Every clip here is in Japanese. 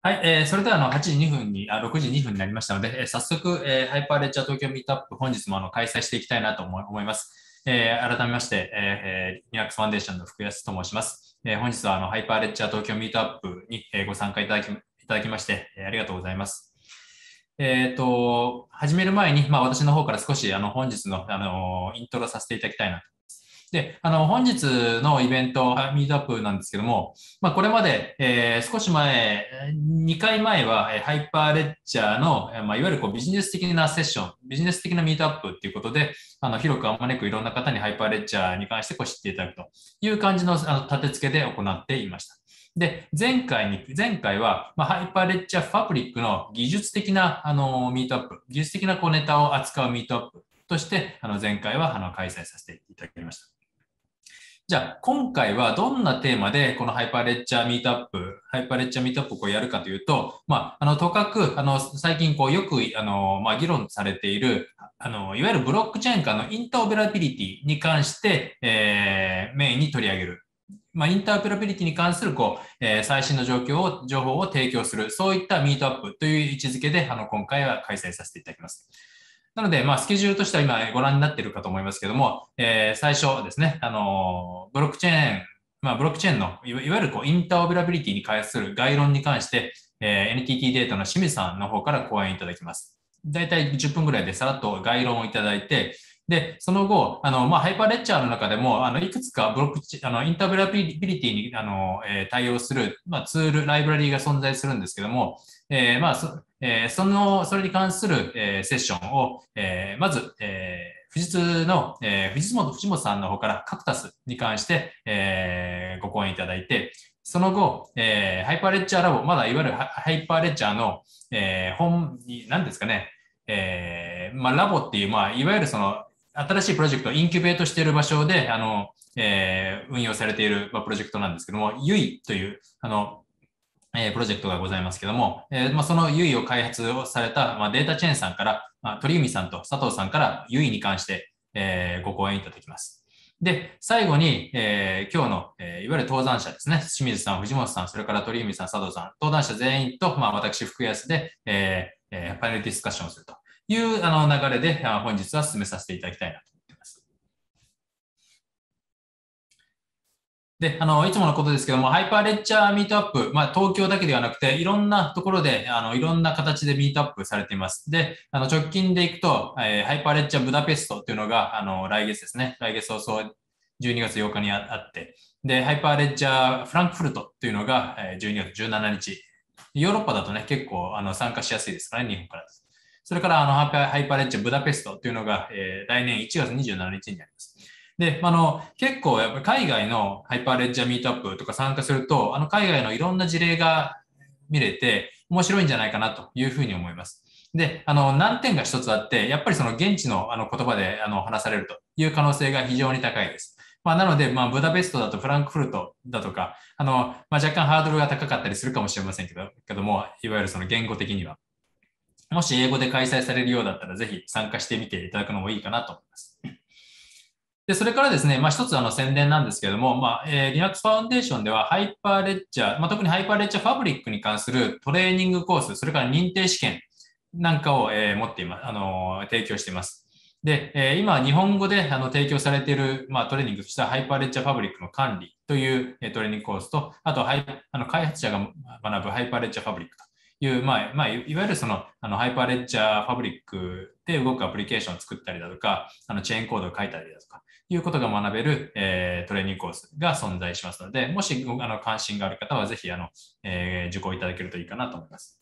はい、えー、それではあの8時2分にあ、6時2分になりましたので、えー、早速、えー、ハイパーレッチャー東京ミートアップ、本日もあの開催していきたいなと思います。えー、改めまして、えー、リックスファンデーションの福安と申します。えー、本日はあのハイパーレッチャー東京ミートアップに、えー、ご参加いただきいただきまして、えー、ありがとうございます。えっ、ー、と、始める前に、まあ、私の方から少しあの本日の、あのイントロさせていただきたいなとで、あの、本日のイベント、ミートアップなんですけども、まあ、これまで、えー、少し前、2回前は、ハイパーレッチャーの、まあ、いわゆるこうビジネス的なセッション、ビジネス的なミートアップっていうことで、あの、広くあまねくいろんな方にハイパーレッチャーに関してこう知っていただくという感じの、あの、立て付けで行っていました。で、前回に、前回は、まハイパーレッチャーファブリックの技術的な、あの、ミートアップ、技術的なこうネタを扱うミートアップとして、あの、前回は、あの、開催させていただきました。じゃあ、今回はどんなテーマで、このハイパーレッチャーミートアップ、ハイパーレッチャーミートアップをこうやるかというと、まあ、あの、とかく、あの、最近、こう、よく、あの、まあ、議論されている、あの、いわゆるブロックチェーン化のインターオペラビリティに関して、えー、メインに取り上げる。まあ、インターペラビリティに関する、こう、えー、最新の状況を、情報を提供する、そういったミートアップという位置づけで、あの、今回は開催させていただきます。なので、まあ、スケジュールとしては今ご覧になってるかと思いますけども、えー、最初ですね、あの、ブロックチェーン、まあ、ブロックチェーンのいわゆるこうインターオペラビリティに関する概論に関して、えー、NTT データの清水さんの方から講演いただきます。大体10分ぐらいでさらっと概論をいただいて、で、その後、あの、まあ、ハイパーレッチャーの中でも、あの、いくつかブロックチ、あの、インターオペラビリティに、あの、えー、対応する、まあ、ツール、ライブラリーが存在するんですけども、えー、まあ、えその、それに関する、えセッションを、えまず、え富士通の、え富士本、藤本さんの方からカクタスに関して、えご講演いただいて、その後、えハイパーレッチャーラボ、まだいわゆるハイパーレッチャーの、え本、何ですかね、えまあ、ラボっていう、まあ、いわゆるその、新しいプロジェクトをインキュベートしている場所で、あの、え運用されている、まあ、プロジェクトなんですけども、ゆいという、あの、えプロジェクトがございますけども、えまその優位を開発をされた、まデータチェーンさんから、ま鳥海さんと佐藤さんから優位に関して、えご講演いただきます。で、最後に、えー、今日の、えー、いわゆる登山者ですね、清水さん、藤本さん、それから鳥海さん、佐藤さん、登壇者全員と、まあ、私、福安で、えーえー、パネルディスカッションをするというあの流れであ、本日は進めさせていただきたいなとで、あの、いつものことですけども、ハイパーレッチャーミートアップ、まあ、東京だけではなくて、いろんなところで、あの、いろんな形でミートアップされています。で、あの、直近で行くと、えー、ハイパーレッチャーブダペストというのが、あの、来月ですね。来月早々、12月8日にあって、で、ハイパーレッチャーフランクフルトというのが、えー、12月17日。ヨーロッパだとね、結構、あの、参加しやすいですからね、日本からです。それから、あの、ハイパーレッチャーブダペストというのが、えー、来年1月27日になります。で、あの、結構やっぱり海外のハイパーレッジャーミートアップとか参加すると、あの、海外のいろんな事例が見れて、面白いんじゃないかなというふうに思います。で、あの、難点が一つあって、やっぱりその現地のあの言葉であの話されるという可能性が非常に高いです。まあ、なので、まあ、ブダペストだとフランクフルトだとか、あの、まあ、若干ハードルが高かったりするかもしれませんけど、けども、いわゆるその言語的には。もし英語で開催されるようだったら、ぜひ参加してみていただくのもいいかなと思います。で、それからですね、まあ、一つあの宣伝なんですけども、まあ、えー、Linux Foundation ではハイパーレッチャー、まあ、特にハイパーレッチャーファブリックに関するトレーニングコース、それから認定試験なんかを、えー、持っています、あのー、提供しています。で、えー、今、日本語であの提供されている、まあ、トレーニングとしてはハイパーレッチャーファブリックの管理という、えトレーニングコースと、あとハイあの開発者が学ぶハイパーレッチャーファブリックという、まあ、まあ、いわゆるそのあのハイパーレッチャーファブリックで動くアプリケーションを作ったりだとか、あのチェーンコードを書いたりだとか、いうことが学べる、えー、トレーニングコースが存在しますので、もしあの関心がある方はぜひあの、えー、受講いただけるといいかなと思います。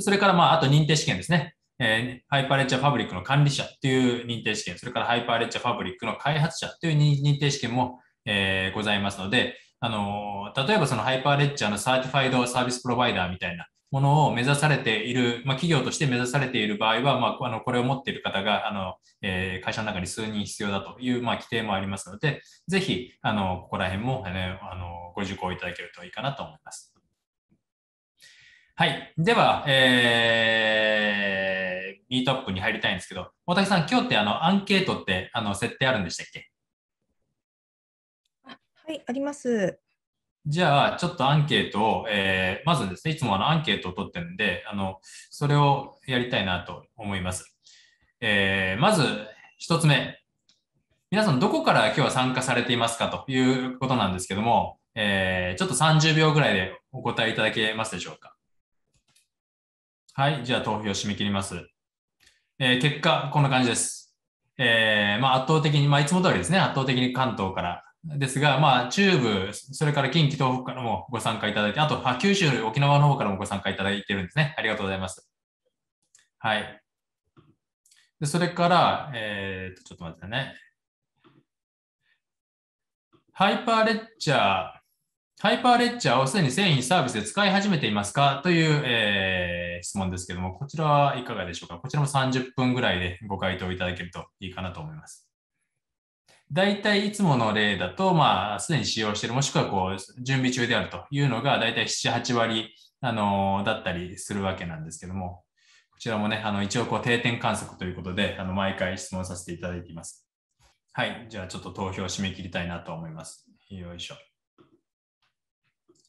それから、まあ、あと認定試験ですね。えー、ハイパーレッチャーファブリックの管理者という認定試験、それからハイパーレッチャーファブリックの開発者という認定試験も、えー、ございますので、あのー、例えばそのハイパーレッチャーのサーティファイドサービスプロバイダーみたいなものを目指されている、まあ、企業として目指されている場合は、まあ、あのこれを持っている方があの、えー、会社の中に数人必要だという、まあ、規定もありますので、ぜひあのここら辺も、ね、あのご受講いただけるといいかなと思います。はい。では、えー、ミートアップに入りたいんですけど、大竹さん、今日ってあのアンケートってあの設定あるんでしたっけはい、あります。じゃあ、ちょっとアンケートを、えー、まずですね、いつもあのアンケートを取ってるんで、あの、それをやりたいなと思います。えー、まず、一つ目。皆さん、どこから今日は参加されていますかということなんですけども、えー、ちょっと30秒ぐらいでお答えいただけますでしょうか。はい、じゃあ投票締め切ります。え結果、こんな感じです。えまあ、圧倒的に、まあ、いつも通りですね、圧倒的に関東からですが、まあ、中部、それから近畿、東北からもご参加いただいて、あと、九州、沖縄の方からもご参加いただいてるんですね。ありがとうございます。はい。でそれから、えー、ちょっと待ってね。ハイパーレッチャー、ハイパーレッチャーをすでに製品サービスで使い始めていますかという、えー、質問ですけども、こちらはいかがでしょうかこちらも30分ぐらいでご回答いただけるといいかなと思います。大体いつもの例だと、まあ、すでに使用している、もしくはこう、準備中であるというのが、大体7、8割、あの、だったりするわけなんですけども、こちらもね、あの、一応こう、定点観測ということで、あの、毎回質問させていただいています。はい。じゃあ、ちょっと投票を締め切りたいなと思います。よいしょ。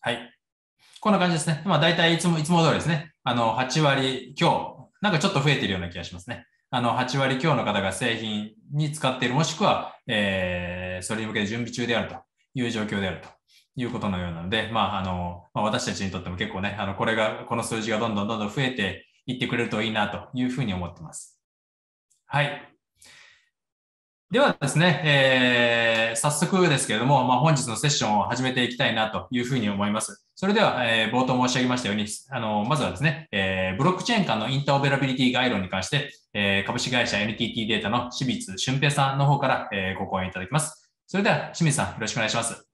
はい。こんな感じですね。まあ、大体いつも、いつも通りですね。あの、8割強、なんかちょっと増えているような気がしますね。あの8割強の方が製品に使っている、もしくは、えー、それに向けて準備中であるという状況であるということのようなので、まああのまあ、私たちにとっても結構ね、あのこれが、この数字がどんどんどんどん増えていってくれるといいなというふうに思ってます。はい。ではですね、えー、早速ですけれども、まあ、本日のセッションを始めていきたいなというふうに思います。それでは、えー、冒頭申し上げましたように、あの、まずはですね、えー、ブロックチェーン間のインターオペラビリティ概論に関して、えー、株式会社 NTT データの清水俊平さんの方から、えー、ご講演いただきます。それでは、清水さん、よろしくお願いします。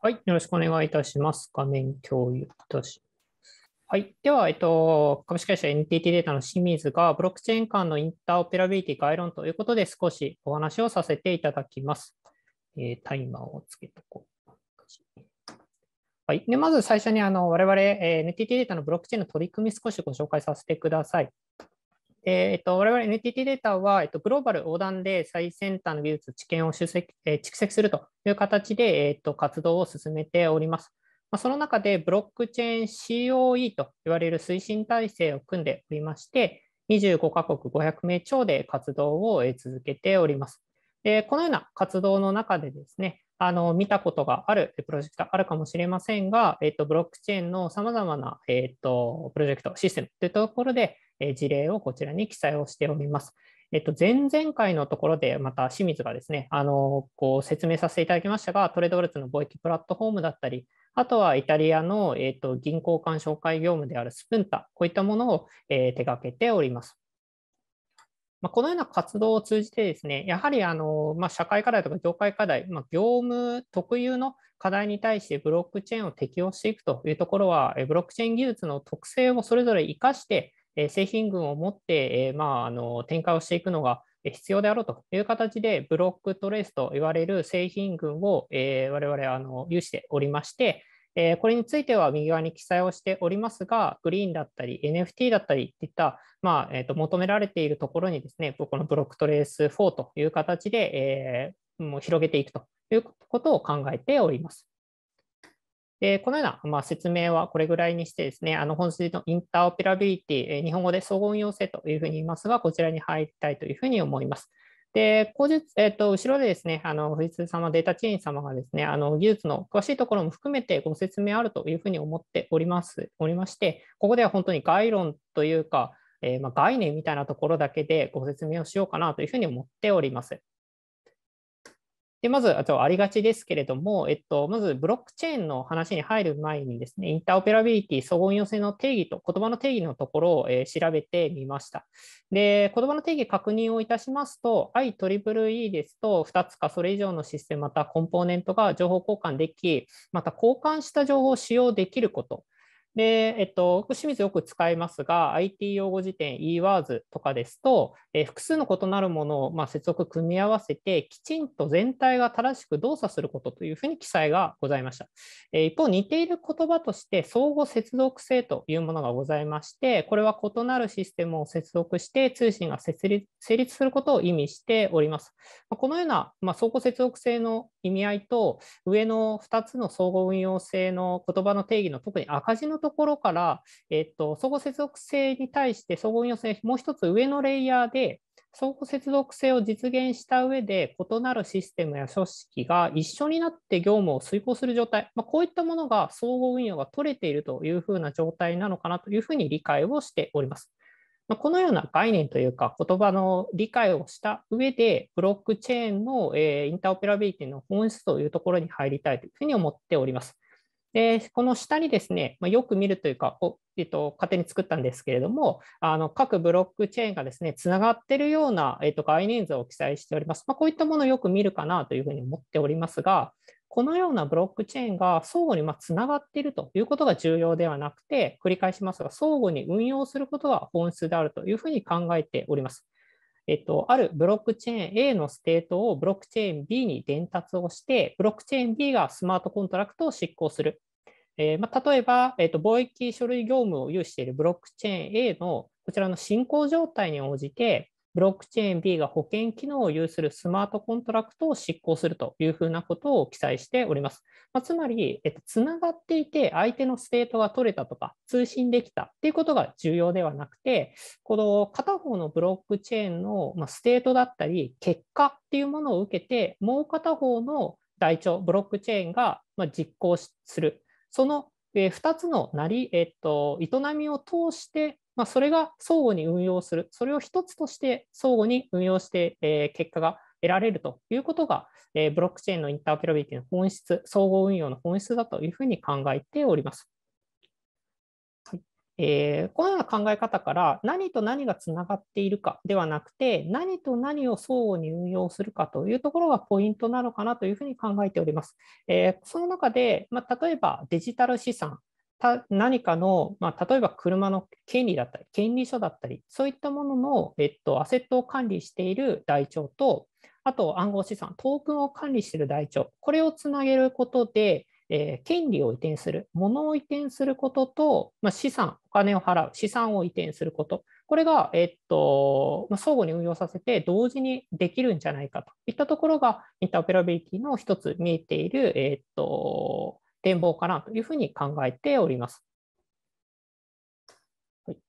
はい、よろしくお願いいたします。画面共有いたしはい。では、えっと、株式会社 NTT データの清水が、ブロックチェーン間のインターオペラビリティ概論ということで、少しお話をさせていただきます。えー、タイマーをつけとこう。はい、でまず最初にあの我々、え NTT データのブロックチェーンの取り組み少しご紹介させてください。えー、っと、我々 NTT データは、えっと、グローバル横断で最先端の技術、知見を集積、え蓄積するという形で、えっと、活動を進めております。まあ、その中でブロックチェーン COE と言われる推進体制を組んでおりまして、25カ国500名超で活動を続けております。でこのような活動の中でですね、あの見たことがあるプロジェクトあるかもしれませんが、えっと、ブロックチェーンのさまざまな、えっと、プロジェクト、システムというところで、え事例をこちらに記載をしております。えっと、前々回のところで、また清水がですね、あのこう説明させていただきましたが、トレードウォルツの貿易プラットフォームだったり、あとはイタリアの、えーと、銀行間紹介業務であるスプンタ、こういったものを、えー、手掛けております。まあ、このような活動を通じてですね、やはりあの、まあ、社会課題とか業界課題、まあ、業務特有の課題に対してブロックチェーンを適用していくというところは、ブロックチェーン技術の特性をそれぞれ生かして、製品群を持って、まあ、あの展開をしていくのが必要であろうという形で、ブロックトレースと言われる製品群を、え我々あの有しておりまして、えこれについては右側に記載をしておりますが、グリーンだったり NFT だったりといった、まあえと求められているところにですね、このブロックトレース4という形で、えー、もう広げていくということを考えております。でこのような、まあ、説明はこれぐらいにしてですね、あの本筋のインターオペラビリティ、え日本語で総合運用性というふうに言いますが、こちらに入りたいというふうに思います。で、後日、えっ、と、後ろでですね、あの、富士通様、データチェーン様がですね、あの、技術の詳しいところも含めてご説明あるというふうに思っております、おりまして、ここでは本当に概論というか、えー、ま概念みたいなところだけでご説明をしようかなというふうに思っております。で、まず、あとありがちですけれども、えっと、まずブロックチェーンの話に入る前にですね、インターオペラビリティ、相互因性の定義と、言葉の定義のところを、えー、調べてみました。で、言葉の定義確認をいたしますと、IEEE ですと、2つかそれ以上のシステム、またコンポーネントが情報交換でき、また交換した情報を使用できること、で、えっと、清水よく使いますが、IT 用語辞典 eWords とかですと、え複数の異なるものを、まあ、接続組み合わせて、きちんと全体が正しく動作することというふうに記載がございました。え一方、似ている言葉として、相互接続性というものがございまして、これは異なるシステムを接続して通信が成立することを意味しております。このような、ま相互接続性の意味合いと、上の2つの相互運用性の言葉の定義の特に赤字のところから、えっと、相互接続性に対して相互運用性、もう一つ上のレイヤーで、相互接続性を実現した上で、異なるシステムや組織が一緒になって業務を遂行する状態、まあ、こういったものが相互運用が取れているというふうな状態なのかなというふうに理解をしております。まあ、このような概念というか、言葉の理解をした上で、ブロックチェーンのインターオペラビリティの本質というところに入りたいというふうに思っております。で、この下にですね、まあ、よく見るというか、えっと、勝手に作ったんですけれども、あの各ブロックチェーンがですね、つながっているような、えっと、概念図を記載しております。まあ、こういったものをよく見るかなというふうに思っておりますが、このようなブロックチェーンが相互にまつながっているということが重要ではなくて、繰り返しますが、相互に運用することが本質であるというふうに考えております。えっと、あるブロックチェーン A のステートをブロックチェーン B に伝達をして、ブロックチェーン B がスマートコントラクトを執行する。えー、まあ、例えば、えっと、貿易書類業務を有しているブロックチェーン A のこちらの進行状態に応じて、ブロックチェーン B が保険機能を有するスマートコントラクトを執行するというふうなことを記載しております。まあ、つまり、えっと、つながっていて相手のステートが取れたとか通信できたっていうことが重要ではなくて、この片方のブロックチェーンのステートだったり結果っていうものを受けて、もう片方の台帳、ブロックチェーンが実行する。その2つのなり、えっと、営みを通してまあ、それが相互に運用する、それを一つとして相互に運用して、えー、結果が得られるということが、えー、ブロックチェーンのインターオペラビリティの本質、総合運用の本質だというふうに考えております。はいえー、このような考え方から何と何がつながっているかではなくて何と何を相互に運用するかというところがポイントなのかなというふうに考えております。えー、その中で、まあ、例えばデジタル資産た何かの、まあ、例えば車の権利だったり、権利書だったり、そういったものの、えっと、アセットを管理している台帳と、あと暗号資産、トークンを管理している台帳、これをつなげることで、えー、権利を移転する、物を移転することと、まあ、資産、お金を払う、資産を移転すること、これが、えっとまあ、相互に運用させて同時にできるんじゃないかといったところが、インターオペラビリティの一つ見えている、えっと展望かなというふうに考えております。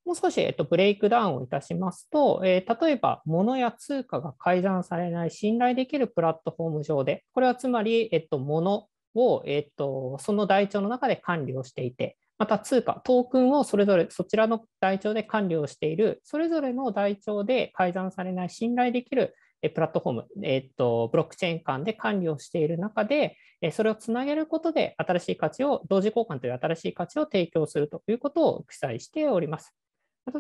もう少し、えっと、ブレイクダウンをいたしますと、えー、例えば、物や通貨が改ざんされない信頼できるプラットフォーム上で、これはつまり、えっと、物を、えっと、その台帳の中で管理をしていて、また通貨、トークンをそれぞれそちらの台帳で管理をしている、それぞれの台帳で改ざんされない信頼できるプラットフォーム、えっと、ブロックチェーン間で管理をしている中で、それをつなげることで、新しい価値を、同時交換という新しい価値を提供するということを記載しております。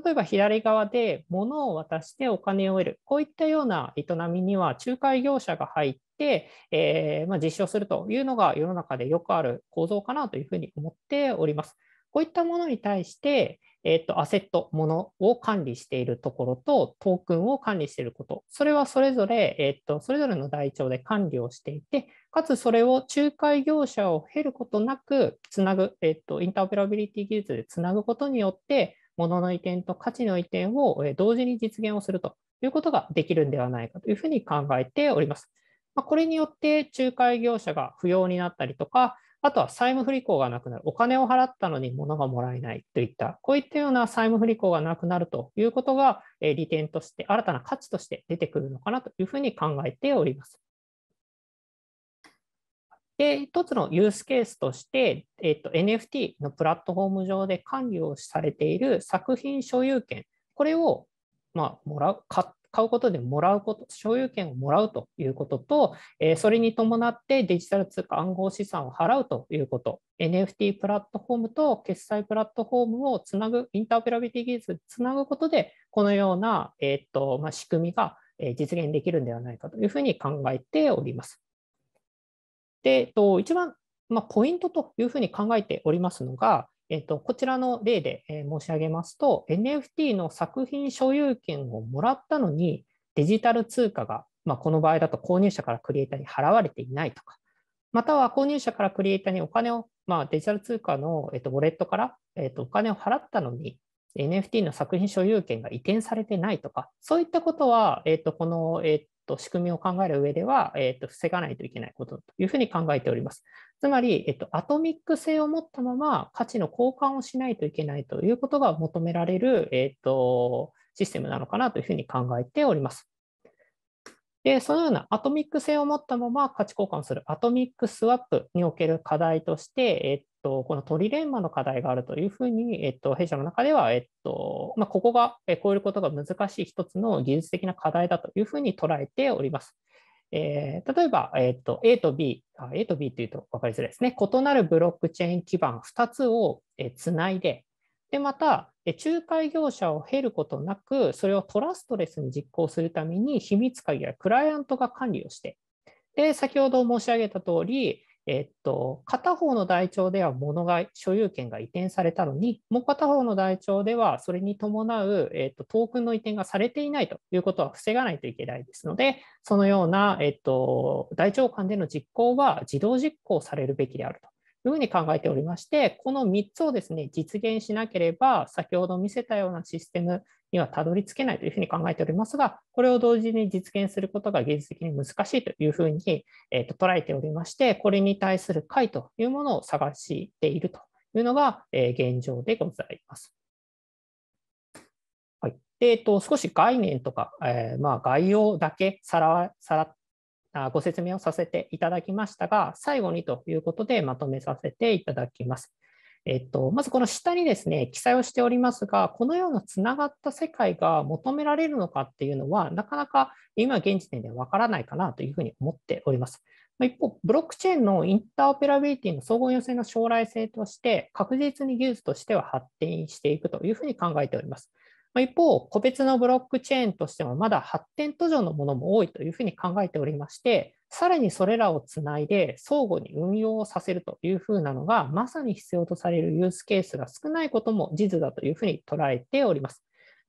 例えば左側で物を渡してお金を得る、こういったような営みには仲介業者が入って、えー、まあ、実証するというのが世の中でよくある構造かなというふうに思っております。こういったものに対して、えっ、と、アセット、ものを管理しているところと、トークンを管理していること、それはそれぞれ、えっ、と、それぞれの台帳で管理をしていて、かつそれを仲介業者を経ることなく、つなぐ、えっ、と、インターオペラビリティ技術でつなぐことによって、ものの移転と価値の移転を同時に実現をするということができるんではないかというふうに考えております。まこれによって仲介業者が不要になったりとか、あとは債務不履行がなくなる。お金を払ったのに物がもらえないといった、こういったような債務不履行がなくなるということが、え利点として、新たな価値として出てくるのかなというふうに考えております。で、一つのユースケースとして、えっと、NFT のプラットフォーム上で管理をされている作品所有権、これを、まあ、もらう、買っ買うことでもらうこと、所有権をもらうということと、えそれに伴ってデジタル通貨暗号資産を払うということ、NFT プラットフォームと決済プラットフォームをつなぐ、インターオペラビティ技術つなぐことで、このような、えっとまあ、仕組みが実現できるんではないかというふうに考えております。で、一番、まあ、ポイントというふうに考えておりますのが、えっと、こちらの例で、え申し上げますと、NFT の作品所有権をもらったのに、デジタル通貨が、まあ、この場合だと購入者からクリエイターに払われていないとか、または購入者からクリエイターにお金を、まあ、デジタル通貨の、えっと、ウォレットから、えっと、お金を払ったのに、NFT の作品所有権が移転されてないとか、そういったことは、えっと、この、えっと、仕組みを考える上では、えっと、防がないといけないことというふうに考えております。つまり、えっと、アトミック性を持ったまま価値の交換をしないといけないということが求められる、えっと、システムなのかなというふうに考えております。で、そのようなアトミック性を持ったまま価値交換をするアトミックスワップにおける課題として、えっと、このトリレンマの課題があるというふうに、えっと、弊社の中では、えっとまあ、ここが超えることが難しい一つの技術的な課題だというふうに捉えております。えー、例えば、えーと、A と B、A と B というと分かりづらいですね。異なるブロックチェーン基盤2つをつないで、でまた、仲介業者を経ることなく、それをトラストレスに実行するために、秘密鍵やクライアントが管理をして、で先ほど申し上げたとおり、えっと、片方の台帳では物が所有権が移転されたのに、もう片方の台帳ではそれに伴う、えっと、トークンの移転がされていないということは防がないといけないですので、そのような、えっと、台帳間での実行は自動実行されるべきであると。いうふうに考えておりまして、この3つをですね、実現しなければ、先ほど見せたようなシステムにはたどり着けないというふうに考えておりますが、これを同時に実現することが技術的に難しいというふうに、えー、と捉えておりまして、これに対する解というものを探しているというのが、えー、現状でございます。はい、でえと少し概念とか、えー、まあ、概要だけさらさらご説明をさせていただきましたが、最後にということでまとめさせていただきます。えっと、まずこの下にですね、記載をしておりますが、このようなつながった世界が求められるのかっていうのは、なかなか今現時点ではわからないかなというふうに思っております。一方、ブロックチェーンのインターオペラビリティの総合予先の将来性として、確実に技術としては発展していくというふうに考えております。一方、個別のブロックチェーンとしてもまだ発展途上のものも多いというふうに考えておりまして、さらにそれらをつないで相互に運用をさせるというふうなのが、まさに必要とされるユースケースが少ないことも事実だというふうに捉えております。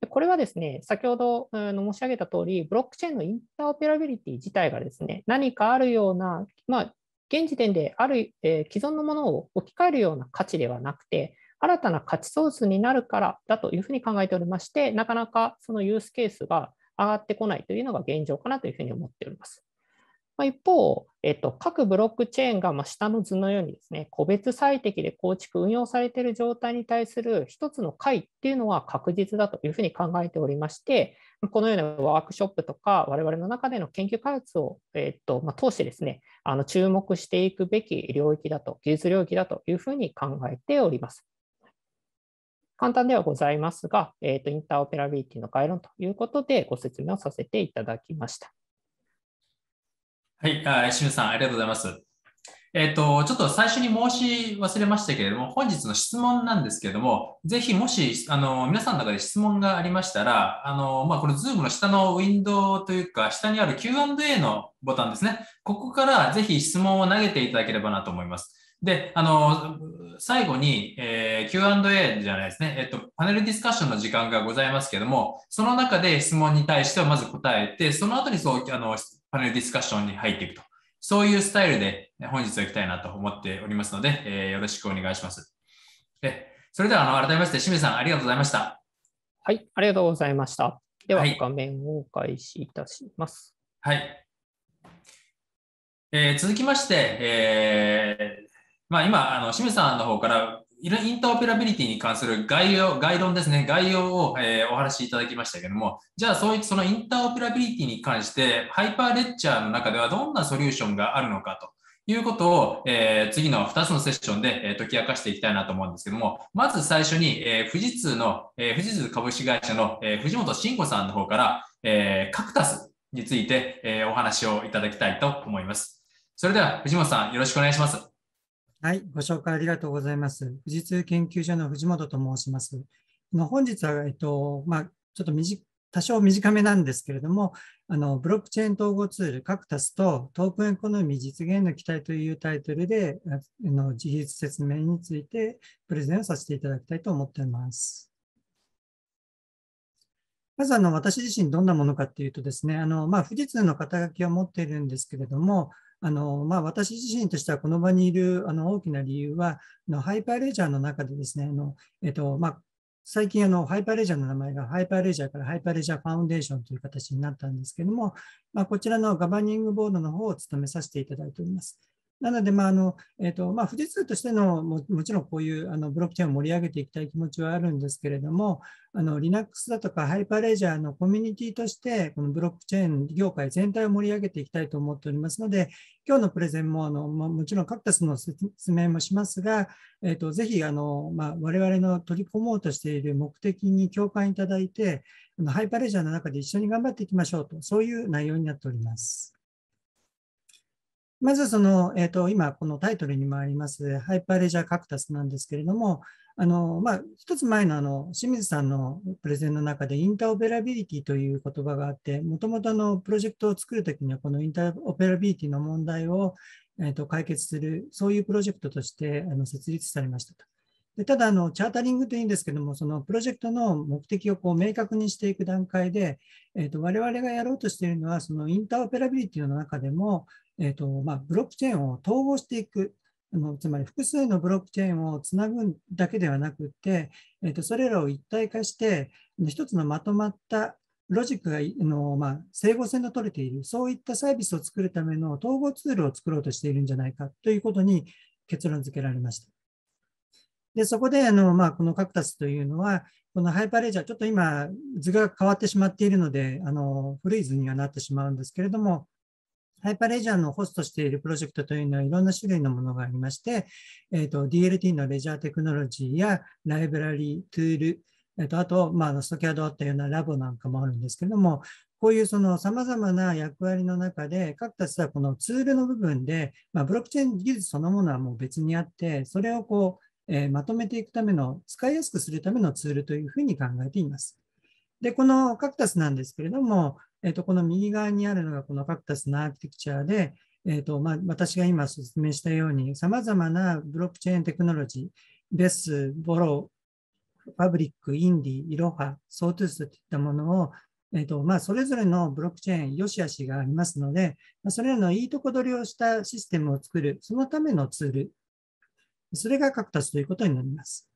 これはですね、先ほどの申し上げたとおり、ブロックチェーンのインターオペラビリティ自体がですね、何かあるような、まあ、現時点である、えー、既存のものを置き換えるような価値ではなくて、新たな価値ソースになるからだというふうに考えておりまして、なかなかそのユースケースが上がってこないというのが現状かなというふうに思っております。まあ、一方、えっと、各ブロックチェーンがま下の図のようにですね、個別最適で構築、運用されている状態に対する一つの解っていうのは確実だというふうに考えておりまして、このようなワークショップとか、我々の中での研究開発を、えっとま通してですね、あの注目していくべき領域だと、技術領域だというふうに考えております。簡単ではございますが、えっとインターオペラビリティの概論ということでご説明をさせていただきました。はい、あ清水さん、ありがとうございます。えっ、と、ちょっと最初に申し忘れましたけれども、本日の質問なんですけれども、ぜひもし、あの、皆さんの中で質問がありましたら、あの、まあ、このズームの下のウィンドウというか、下にある Q&A のボタンですね。ここからぜひ質問を投げていただければなと思います。で、あの、最後に、えー、Q&A じゃないですね、えっと、パネルディスカッションの時間がございますけれども、その中で質問に対してはまず答えて、その後にそう、あの、パネルディスカッションに入っていくと。そういうスタイルで本日は行きたいなと思っておりますので、えー、よろしくお願いします。でそれではあの改めまして、清水さんありがとうございました。はい、ありがとうございました。では、はい、画面を開始いたします。はい。えー、続きまして、えーまあ、今あの、清水さんの方からインターオペラビリティに関する概要、概論ですね、概要を、えー、お話しいただきましたけども、じゃあそういそのインターオペラビリティに関して、ハイパーレッチャーの中ではどんなソリューションがあるのかということを、えー、次の2つのセッションで、えー、解き明かしていきたいなと思うんですけども、まず最初に、えー、富士通の、え富士通株式会社の、え藤本慎吾さんの方から、えカクタスについて、えお話をいただきたいと思います。それでは藤本さん、よろしくお願いします。はい、ご紹介ありがとうございます。富士通研究所の藤本と申します。の本日は、えっとまあ、ちょっと多少短めなんですけれどもあの、ブロックチェーン統合ツール、カクタスとトークンエコノミー実現の期待というタイトルで、あの説明についてプレゼンをさせていただきたいと思っています。まずあの私自身どんなものかっていうとですね、あのまあ、富士通の肩書きを持っているんですけれども、あの、まあ、私自身としてはこの場にいるあの大きな理由は、のハイパーレジャーの中でですね、あのえっとまあ、最近あの、ハイパーレジャーの名前がハイパーレジャーからハイパーレジャーファウンデーションという形になったんですけども、まあ、こちらのガバニングボードの方を務めさせていただいております。なので、まああのえーとまあ、富士通としてのも、もちろんこういうあのブロックチェーンを盛り上げていきたい気持ちはあるんですけれども、あの Linux だとかハイパーレジャーのコミュニティとして、このブロックチェーン業界全体を盛り上げていきたいと思っておりますので、今日のプレゼンもあのももちろんカクタスの説明もしますが、えーと、ぜひあの、まあ、我々の取り込もうとしている目的に共感いただいて、ハイパーレジャーの中で一緒に頑張っていきましょうと、そういう内容になっております。まずその、えーと、今このタイトルにもありますハイパーレジャーカクタスなんですけれども、あのまあ、一つ前のあの清水さんのプレゼンの中でインターオペラビリティという言葉があって、もともとのプロジェクトを作るときにはこのインターオペラビリティの問題を、えーと、解決する、そういうプロジェクトとしてあの設立されましたと。でただあの、チャータリングというんですけども、そのプロジェクトの目的をこう明確にしていく段階で、えーと我々がやろうとしているのは、そのインターオペラビリティの中でも、えーとまあ、ブロックチェーンを統合していくあのつまり複数のブロックチェーンをつなぐだけではなくて、えーと、とそれらを一体化して一つのまとまったロジックがあの、まあ、整合性の取れているそういったサービスを作るための統合ツールを作ろうとしているんじゃないかということに結論付けられました。でそこであの、まあ、このカクタスというのはこのハイパーレジャーちょっと今図が変わってしまっているのであの古い図にはなってしまうんですけれどもハイパーレジャーのホストしているプロジェクトというのはいろんな種類のものがありまして、えーと、DLT のレジャーテクノロジーやライブラリー、トゥール、えー、とあと、まあ、先ほどあったようなラボなんかもあるんですけれども、こういうその様々な役割の中で、カクタはこのツールの部分で、まあ、ブロックチェーン技術そのものはもう別にあって、それをこう、えー、まとめていくための、使いやすくするためのツールというふうに考えています。で、このカクタスなんですけれども、えっと、この右側にあるのがこのファクタスのアーキテクチャで、えっとまあ、私が今説明したように、さまざまなブロックチェーンテクノロジー、ベス、ボロー、ファブリック、インディ、イロハ、ソートゥースといったものを、えっとまあ、それぞれのブロックチェーン、良し悪しがありますので、まあ、それらのいいとこ取りをしたシステムを作る、そのためのツール、それがカクタスということになります。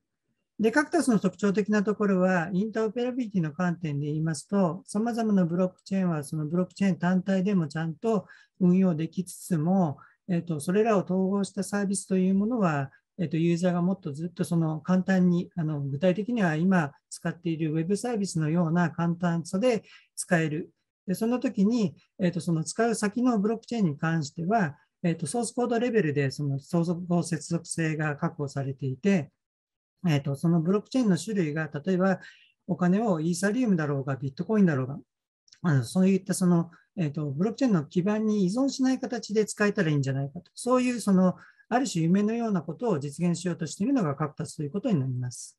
で、カクタスの特徴的なところは、インターオペラビリティの観点で言いますと、さまざまなブロックチェーンは、そのブロックチェーン単体でもちゃんと運用できつつも、えっと、それらを統合したサービスというものは、えっと、ユーザーがもっとずっとその簡単に、あの具体的には今使っているウェブサービスのような簡単さで使える。でその時に、えっと、その使う先のブロックチェーンに関しては、えっと、ソースコードレベルでその相互接続性が確保されていて、えーと、そのブロックチェーンの種類が、例えばお金をイーサリウムだろうが、ビットコインだろうが、あのそういったその、えーと、ブロックチェーンの基盤に依存しない形で使えたらいいんじゃないかと、そういうそのある種夢のようなことを実現しようとしているのが各達ということになります。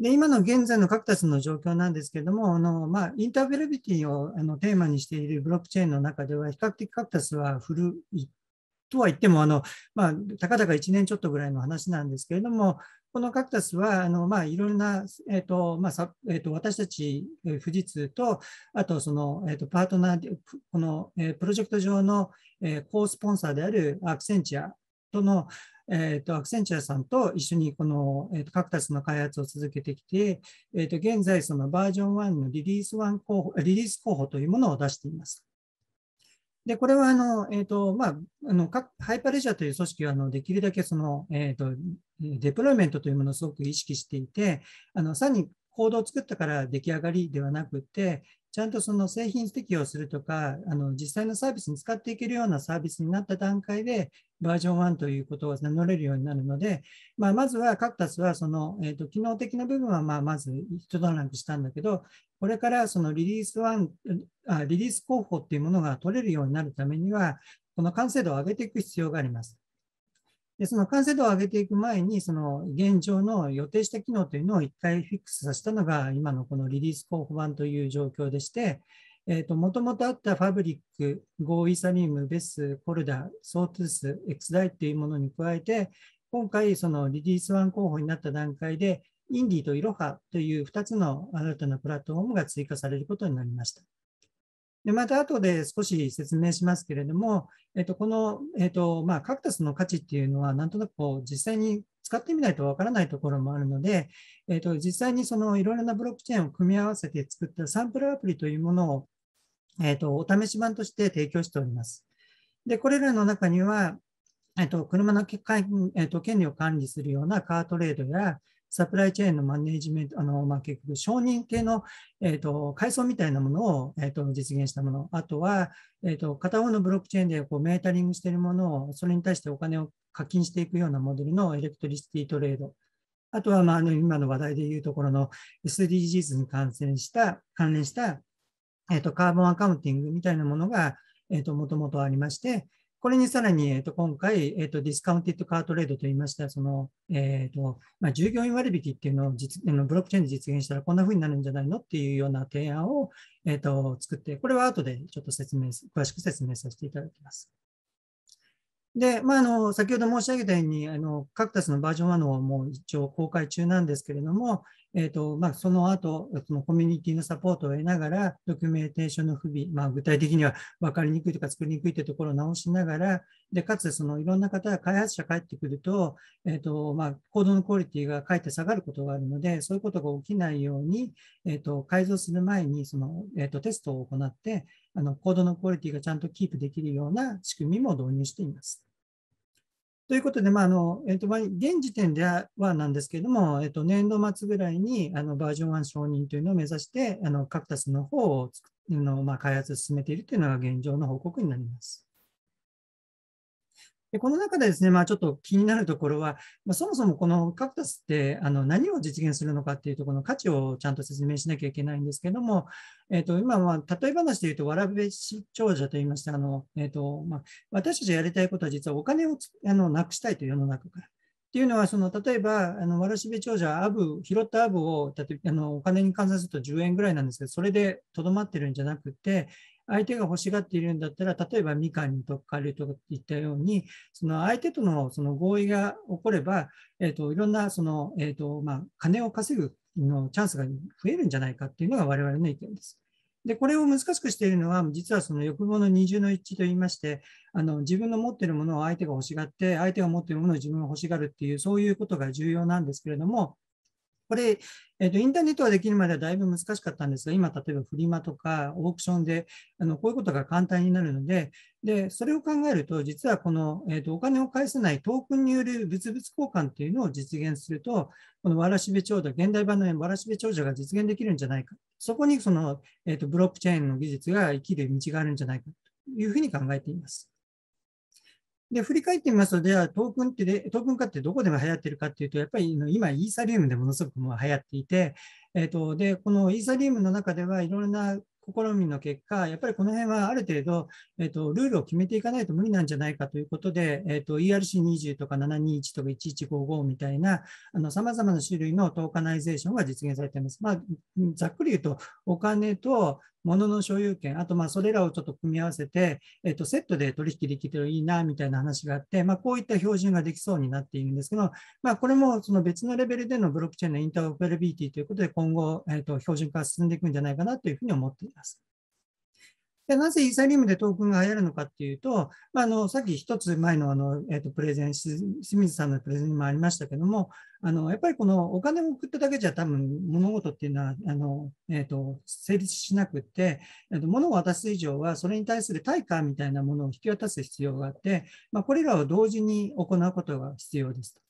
で今の現在のタスの状況なんですけれども、あのまあ、インターベェラビティをあのテーマにしているブロックチェーンの中では、比較的タスは古いとは言っても、あの、まあ、たかだか1年ちょっとぐらいの話なんですけれども、このカクタスは、あの、まあ、いろんな、えっ、ー、と、まあ、えー、と、私たち、富士通と、あと、その、えー、と、パートナーこの、えプロジェクト上の、えー、コースポンサーであるアクセンチュアとの、えっ、と、アクセンチュアさんと一緒に、この、えっ、と、カクタスの開発を続けてきて、えっ、と、現在、そのバージョン1のリリース1候補、リリース候補というものを出しています。で、これは、あの、えっ、ー、と、まあ、あの、ハイパレジャーという組織は、あの、できるだけ、その、えっ、ー、と、デプロイメントというものをすごく意識していて、あの、さらにコードを作ったから出来上がりではなくて、ちゃんとその製品適用するとか、あの実際のサービスに使っていけるようなサービスになった段階で、バージョン1ということを名乗れるようになるので、まあ、まずはカクタスはその、えーと、機能的な部分はまあまず一段落したんだけど、これからそのリリース1あ、リリース候補っていうものが取れるようになるためには、この完成度を上げていく必要があります。で、その完成度を上げていく前に、その現状の予定した機能というのを一回フィックスさせたのが、今のこのリリース候補版という状況でして、えっ、ー、と、もともとあったファブリック、Go、イサリーム、ベス、コルダ、ソートゥース、エクスダイっていうものに加えて、今回、そのリリース1候補になった段階で、インディとイロハという2つの新たなプラットフォームが追加されることになりました。でまた後で少し説明しますけれども、えっと、この、えっとまあ、カクタスの価値っていうのは、なんとなくこう実際に使ってみないとわからないところもあるので、えっと、実際にそのいろいろなブロックチェーンを組み合わせて作ったサンプルアプリというものを、えっと、お試し版として提供しております。で、これらの中には、えっと、車の、えっと、権利を管理するようなカートレードや、サプライチェーンのマネージメント、あのまあ、結局、承認系の、えーと、階層みたいなものを、えーと、実現したもの、あとは、えーと、と片方のブロックチェーンでこうメータリングしているものを、それに対してお金を課金していくようなモデルのエレクトリシティトレード。あとは、まあ、あの今の話題でいうところの SDGs に関連した、関連した、えー、とカーボンアカウンティングみたいなものが、えー、ともともとありまして、これにさらに、えっと、今回、えっと、ディスカウンティッドカートレードといいました、その、えっと、まあ、従業員割引っていうのを実のブロックチェーンで実現したらこんな風になるんじゃないのっていうような提案を、えっと、作って、これは後でちょっと説明、詳しく説明させていただきます。で、まあ、あの先ほど申し上げたようにあの、カクタスのバージョン1のもう一応公開中なんですけれども、えーとまあ、その後そのコミュニティのサポートを得ながら、ドキュメンテーションの不備、まあ、具体的には分かりにくいとか作りにくいというところを直しながら、でかつそのいろんな方が開発者帰ってくると、えーとまあ、行動のクオリティがかえって下がることがあるので、そういうことが起きないように、えーと、改造する前にその、えーとテストを行って、あのコードのクオリティがちゃんとキープできるような仕組みも導入しています。ということで、まああのえっと、現時点ではなんですけれども、えっと、と年度末ぐらいにあのバージョン1承認というのを目指して、あのカクタスの方をの、まあ、開発を進めているというのが現状の報告になります。でこの中でですね、まあ、ちょっと気になるところは、まあ、そもそもこのカクタスってあの何を実現するのかっていうところの価値をちゃんと説明しなきゃいけないんですけども、えー、と今は例え話で言うと、わらべし長者といいまして、あのえーとまあ、私たちがやりたいことは実はお金をあのなくしたいという世の中から。っていうのは、その例えば、あのわらしべ長者、アブ、拾ったアブを例えあのお金に換算すると10円ぐらいなんですけど、それでとどまってるんじゃなくて、相手が欲しがっているんだったら、例えばみかんにとっかれるといったように、その相手とのその合意が起これば、えーと、いろんなその、えーとまあ、金を稼ぐのチャンスが増えるんじゃないかっていうのが我々の意見です。で、これを難しくしているのは、実はその欲望の二重の一致といいまして、あの自分の持っているものを相手が欲しがって、相手が持っているものを自分が欲しがるっていう、そういうことが重要なんですけれども、これ、えーと、インターネットができるまではだいぶ難しかったんですが、今、例えばフリマとかオークションであのこういうことが簡単になるので、でそれを考えると、実はこの、えーと、お金を返せないトークンによる物々交換というのを実現すると、このわらしべ長者、現代版のわらしべ長者が実現できるんじゃないか、そこにその、えーとブロックチェーンの技術が生きる道があるんじゃないかというふうに考えています。で、振り返ってみますと、トークンってで、トークン化ってどこでも流行ってるかっていうと、やっぱり今、イーサリウムでものすごくもう流行っていて、えっ、ー、と、で、このイーサリウムの中ではいろんな試みの結果、やっぱりこの辺はある程度、えっ、ー、と、ルールを決めていかないと無理なんじゃないかということで、えっ、ー、と、ERC20 とか721とか1155みたいな、あの、様々な種類のトーカナイゼーションが実現されています。まあ、ざっくり言うと、お金と、物の所有権、あとまあそれらをちょっと組み合わせて、えっと、セットで取引できるといいなみたいな話があって、まあ、こういった標準ができそうになっているんですけど、まあ、これもその別のレベルでのブロックチェーンのインターオペラビリティということで、今後、えっと、標準化が進んでいくんじゃないかなというふうに思っています。でなぜイーサリウムでトークンが流行るのかっていうと、まあ、あのさっき一つ前のあの、えー、とプレゼン清水さんのプレゼンにもありましたけどもあのやっぱりこのお金を送っただけじゃ多分物事っていうのはあの、えーと、成立しなくって、えーと、と物を渡す以上はそれに対する対価みたいなものを引き渡す必要があって、まあ、これらを同時に行うことが必要ですと。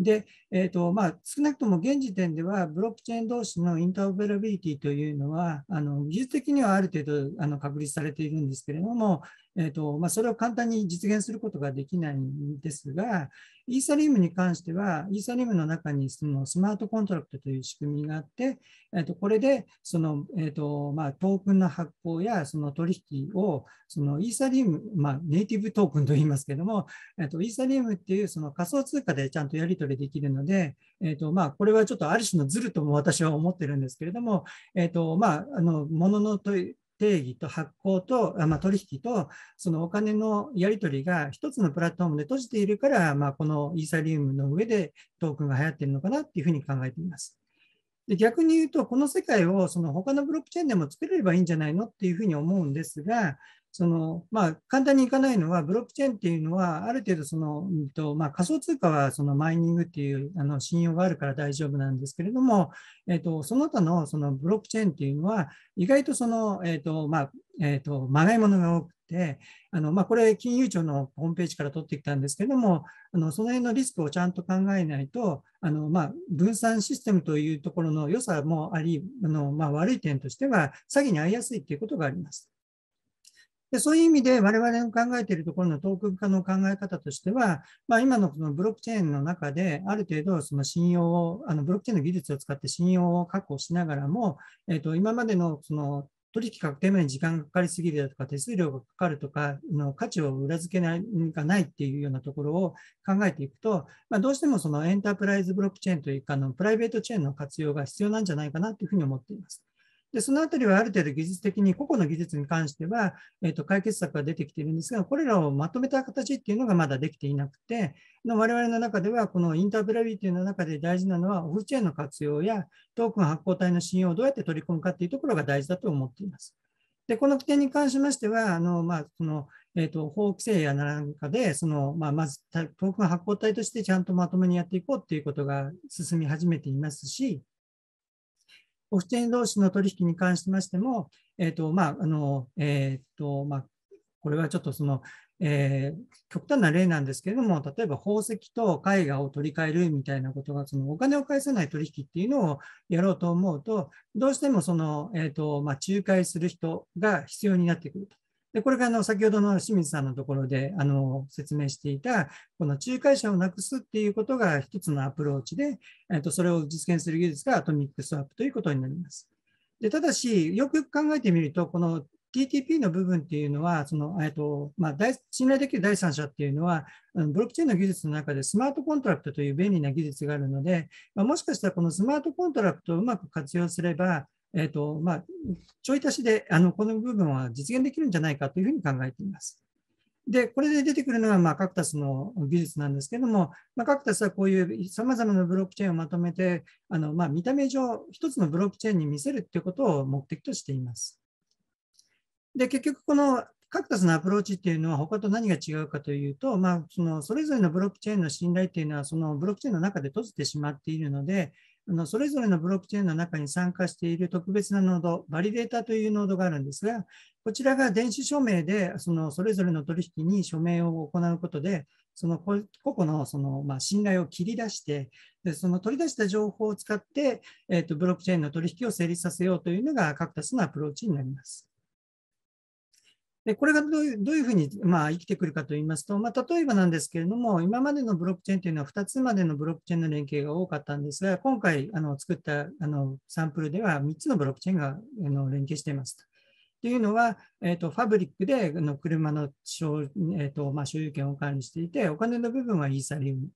で、えーとまあ、少なくとも現時点では、ブロックチェーン同士のインターオペラビリティというのは、あの技術的にはある程度あの確立されているんですけれども、えーとまあ、それを簡単に実現することができないんですが、イーサリウムに関しては、イーサリウムの中にそのスマートコントラクトという仕組みがあって、えー、とこれでその、えーとまあ、トークンの発行やその取引をそのイーサリウム、まあ、ネイティブトークンといいますけども、えー、とイーサリウムっていうその仮想通貨でちゃんとやり取りできるので、えーとまあ、これはちょっとある種のズルとも私は思ってるんですけれども、えーとまあ、もの問い定義と発行と、まあ、取引と、そのお金のやり取りが一つのプラットフォームで閉じているから、まあ、このイーサリウムの上でトークンが流行っているのかなっていうふうに考えています。で逆に言うと、この世界をその他のブロックチェーンでも作れればいいんじゃないのっていうふうに思うんですが、そのまあ、簡単にいかないのは、ブロックチェーンっていうのは、ある程度その、うんとまあ、仮想通貨はそのマイニングっていうあの信用があるから大丈夫なんですけれども、えーと、その他のそのブロックチェーンっていうのは、意外とその、えーとまあえーと、とまがいものが多くて、あのまあ、これ、金融庁のホームページから取ってきたんですけれども、あのその辺のリスクをちゃんと考えないと、あのまあ、分散システムというところの良さもあり、あのまあ、悪い点としては、詐欺に遭いやすいということがあります。でそういう意味で我々の考えているところのトークン化の考え方としては、まあ、今のこのブロックチェーンの中である程度その信用をあのブロックチェーンの技術を使って信用を確保しながらも、えー、と今までのその取引確定まで時間がかかりすぎるだとか、手数料がかかるとか、の価値を裏付けないがないっていうようなところを考えていくと、まあ、どうしてもそのエンタープライズブロックチェーンというか、のプライベートチェーンの活用が必要なんじゃないかなというふうに思っています。で、そのあたりはある程度技術的に、個々の技術に関しては、えっ、ー、と、解決策が出てきているんですが、これらをまとめた形っていうのがまだできていなくて、我々の中では、このインタープラビリティの中で大事なのは、オフチェーンの活用やトークン発行体の信用をどうやって取り込むかっていうところが大事だと思っています。で、この点に関しましては、あの、まあ、その、えっ、ー、と、法規制やなんかで、その、まあ、まず、トークン発行体としてちゃんとまとめにやっていこうっていうことが進み始めていますし、オフチェーン同士の取引に関しましても、えっ、ー、と、まあ、あの、えっ、ー、と、まあ、これはちょっとその、えー、極端な例なんですけれども、例えば宝石と絵画を取り替えるみたいなことが、そのお金を返さない取引っていうのをやろうと思うと、どうしてもその、えーとまあ、仲介する人が必要になってくると。でこれがあの先ほどの清水さんのところであの説明していた、この仲介者をなくすっていうことが一つのアプローチで、えっと、それを実現する技術がアトミックスワップということになります。でただし、よくよく考えてみると、この TTP の部分っていうのは、そのえっとまあ、信頼できる第三者っていうのは、ブロックチェーンの技術の中でスマートコントラクトという便利な技術があるので、まあ、もしかしたらこのスマートコントラクトをうまく活用すれば、えーとまあ、ちょい足しであのこの部分は実現できるんじゃないかというふうに考えています。で、これで出てくるのが、まあ、カクタスの技術なんですけれども、まあ、カクタスはこういうさまざまなブロックチェーンをまとめて、あのまあ、見た目上、一つのブロックチェーンに見せるということを目的としています。で、結局、このカクタスのアプローチっていうのは、他と何が違うかというと、まあ、そのそれぞれのブロックチェーンの信頼っていうのは、そのブロックチェーンの中で閉じてしまっているので、あのそれぞれのブロックチェーンの中に参加している特別なノード、バリデータというノードがあるんですが、こちらが電子署名でそのそれぞれの取引に署名を行うことで、その個々のその、まあ、信頼を切り出してで、その取り出した情報を使って、えーと、ブロックチェーンの取引を成立させようというのが、各タスのアプローチになります。でこれがどういうどういうふうに、まあ、生きてくるかといいますと、まあ、例えばなんですけれども、今までのブロックチェーンというのは2つまでのブロックチェーンの連携が多かったんですが、今回あの作ったあのサンプルでは3つのブロックチェーンがあの連携していますと。というのは、えーと、ファブリックでの車の所,、えーとまあ、所有権を管理していて、お金の部分はイーサリウム。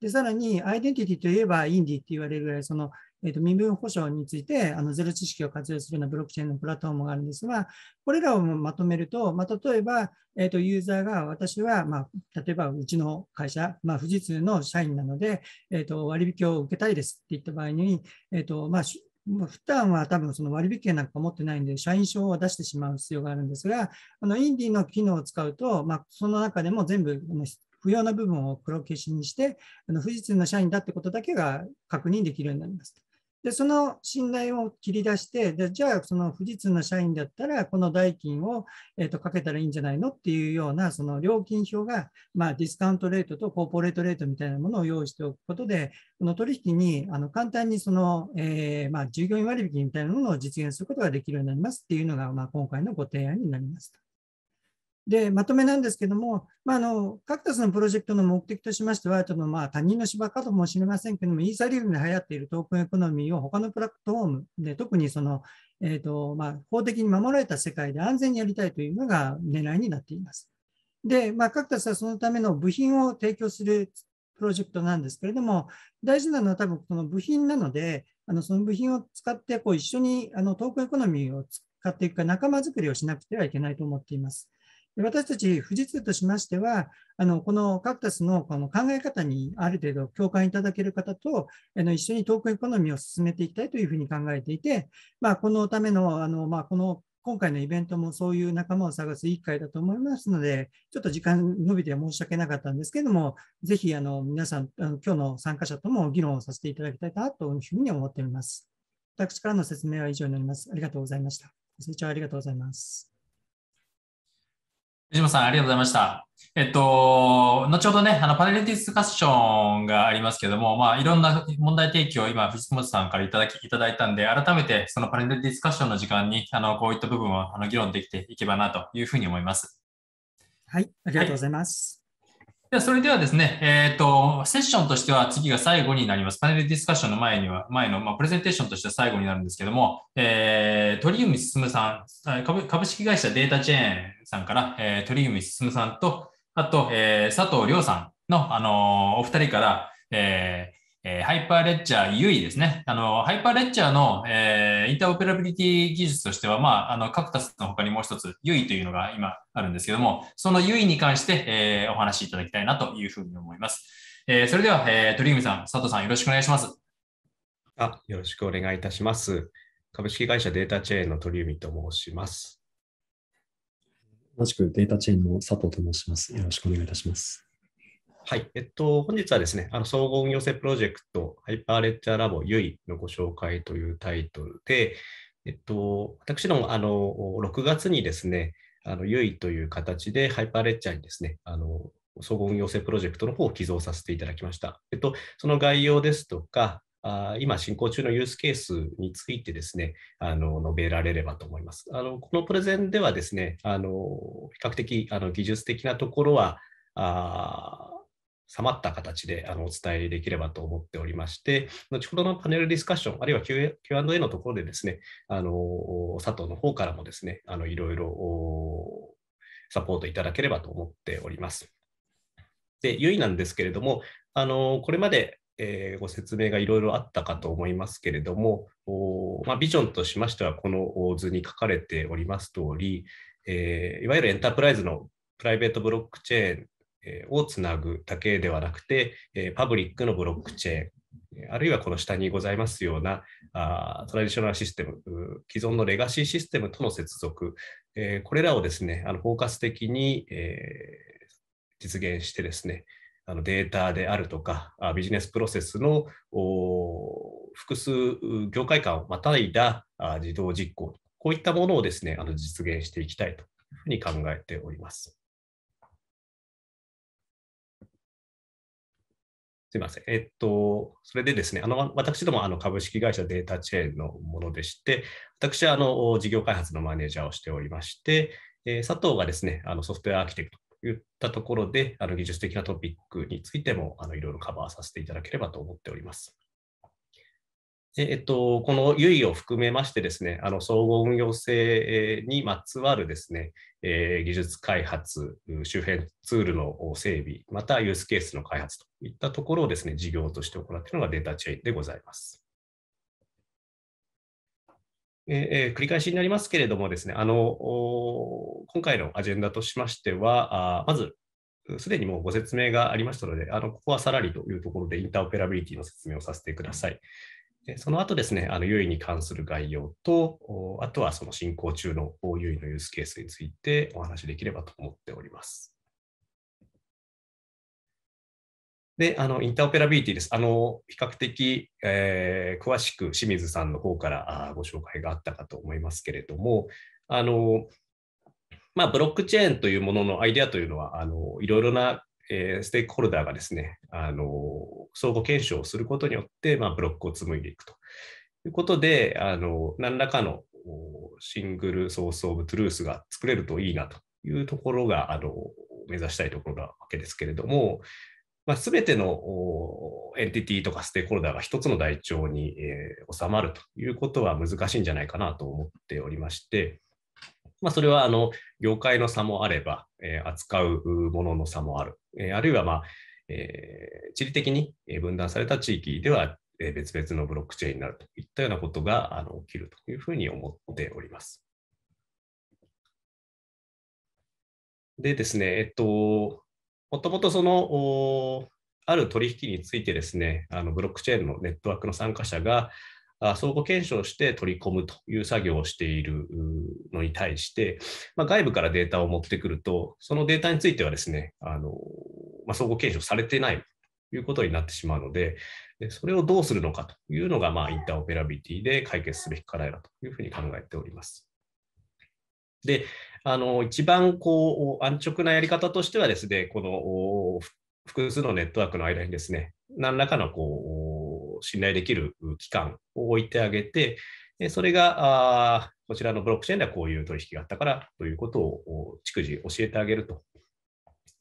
でさらに、アイデンティティといえばインディって言われるぐらい、そのえー、と身分保障についてあのゼロ知識を活用するようなブロックチェーンのプラットフォームがあるんですが、これらをまとめると、まあ、例えば、えー、とユーザーが私は、まあ、例えばうちの会社、まあ、富士通の社員なので、えー、と割引を受けたいですって言った場合に、えーとまあ、負担は多分その割引券なんか持ってないんで、社員証を出してしまう必要があるんですが、あのインディの機能を使うと、まあ、その中でも全部不要な部分を黒消しにして、あの富士通の社員だってことだけが確認できるようになります。で、その信頼を切り出して、でじゃあ、その富士通の社員だったら、この代金を、えーと、かけたらいいんじゃないのっていうような、その料金表が、まあ、ディスカウントレートとコーポレートレートみたいなものを用意しておくことで、この取引にあの簡単にその、えー、まあ、従業員割引みたいなものを実現することができるようになりますっていうのが、まあ、今回のご提案になります。で、まとめなんですけども、まあ、あの、カクタスのプロジェクトの目的としましては、ちょっとまあ、他人の芝かともしれませんけども、イーサリウムで流行っているトークンエコノミーを他のプラットフォームで、特にその、えっ、ー、と、まあ、法的に守られた世界で安全にやりたいというのが狙いになっています。で、まあ、カクタスはそのための部品を提供するプロジェクトなんですけれども、大事なのは多分この部品なので、あのその部品を使ってこう一緒にあのトークンエコノミーを使っていくか仲間づくりをしなくてはいけないと思っています。私たち富士通としましては、あのこのカクタスのこの考え方にある程度共感いただける方とあの一緒にトークエコノミーを進めていきたいというふうに考えていて、まあ、このためのあの、まあ、この今回のイベントもそういう仲間を探すいい会だと思いますので、ちょっと時間延びて申し訳なかったんですけれども、ぜひあの皆さん、あの今日の参加者とも議論をさせていただきたいなというふうに思っております。私からの説明は以上になります。ありがとうございました。ご清聴ありがとうございます。藤本さん、ありがとうございました。えっと、後ほどね、あの、パネルディスカッションがありますけども、まあ、いろんな問題提起を今、藤本さんからいただき、いただいたんで、改めて、そのパネルディスカッションの時間に、あの、こういった部分を、あの、議論できていけばな、というふうに思います。はい、ありがとうございます。はいでは、それではですね、えっ、ー、と、セッションとしては次が最後になります。パネルディスカッションの前には、前の、まあ、プレゼンテーションとしては最後になるんですけども、えー、鳥海進さん株、株式会社データチェーンさんから、えー、鳥海進さんと、あと、えー、佐藤亮さんの、あのー、お二人から、えー、えー、ハイパーレッチャー UE ですね。あの、ハイパーレッチャーの、えー、インターオペラビリティ技術としては、まあ、あの、カクタスの他にもう一つ UE というのが今あるんですけども、その UE に関して、えー、お話しいただきたいなというふうに思います。えー、それでは、えー、鳥海さん、佐藤さん、よろしくお願いします。あ、よろしくお願いいたします。株式会社データチェーンの鳥海と申します。同じくデータチェーンの佐藤と申します。よろしくお願いいたします。はい。えっと、本日はですね、あの総合運用性プロジェクト、ハイパーレッチャーラボゆいのご紹介というタイトルで、えっと、私ども、あの、6月にですね、あの、ゆいという形でハイパーレッチャーにですね、あの、総合運用性プロジェクトの方を寄贈させていただきました。えっと、その概要ですとか、あ今進行中のユースケースについてですね、あの述べられればと思います。あのこのプレゼンではですね、あの比較的あの技術的なところは、あさまった形であのお伝えできればと思っておりまして、後ほどのパネルディスカッション、あるいは Q&A のところでですね、あの佐藤の方からもですね、あのいろいろサポートいただければと思っております。で、ゆいなんですけれども、あのこれまでえご説明がいろいろあったかと思いますけれども、まあ、ビジョンとしましては、この図に書かれております通り、えー、いわゆるエンタープライズのプライベートブロックチェーンをつなぐだけではなくて、パブリックのブロックチェーン、あるいはこの下にございますようなあトラディショナルシステム、既存のレガシーシステムとの接続、えこれらをですね、あの包括的に、え実現してですね、あのデータであるとか、あビジネスプロセスの複数業界間をまたいだあ自動実行、こういったものをですね、あの実現していきたいというふうに考えております。すみません。えっと、それでですね、あの私どもあの株式会社データチェーンのものでして、私はあの事業開発のマネージャーをしておりまして、えー、佐藤がですね、あのソフトウェアアーキテクトといったところで、あの技術的なトピックについてもあのいろいろカバーさせていただければと思っております。えっと、この優位を含めましてですね、あの総合運用性にまつわるですね、えー、技術開発、周辺ツールの整備、またユースケースの開発といったところをですね、事業として行っているのがデータチェーンでございます。えー、繰り返しになりますけれどもですね、あの今回のアジェンダとしましては、あまずすでにもうご説明がありましたので、あのここはさらりというところでインターオペラビリティの説明をさせてください。その後ですね、あの、優位に関する概要と、あとはその進行中の優位のユースケースについてお話しできればと思っております。で、あの、インターオペラビリティです。あの、比較的、えー、詳しく清水さんの方からあご紹介があったかと思いますけれども、あの、まあ、ブロックチェーンというもののアイデアというのは、あのいろいろなえー、ステークホルダーがですね、あの相互検証をすることによって、まあ、ブロックを紡いでいくということで、あの何らかのシングルソース・オブ・トゥルースが作れるといいなというところがあの目指したいところなわけですけれども、まあ、全てのエンティティとかステークホルダーが1つの台帳に、えー、収まるということは難しいんじゃないかなと思っておりまして、まあ、それはあの業界の差もあれば、えー、扱うものの差もある、えー、あるいは、まあえー、地理的に分断された地域では別々のブロックチェーンになるといったようなことがあの起きるというふうに思っております。でですね、えっと、もともとその、ある取引についてですね、あのブロックチェーンのネットワークの参加者が、相互検証して取り込むという作業をしているのに対して、まあ、外部からデータを持ってくると、そのデータについてはですね、あのまあ、相互検証されてないということになってしまうので、でそれをどうするのかというのが、まあ、インターオペラビティで解決すべき課題だというふうに考えております。で、あの一番こう安直なやり方としてはですね、この複数のネットワークの間にですね、何らかのこう信頼できる機関を置いてあげて、それがこちらのブロックチェーンではこういう取引があったからということを逐次教えてあげると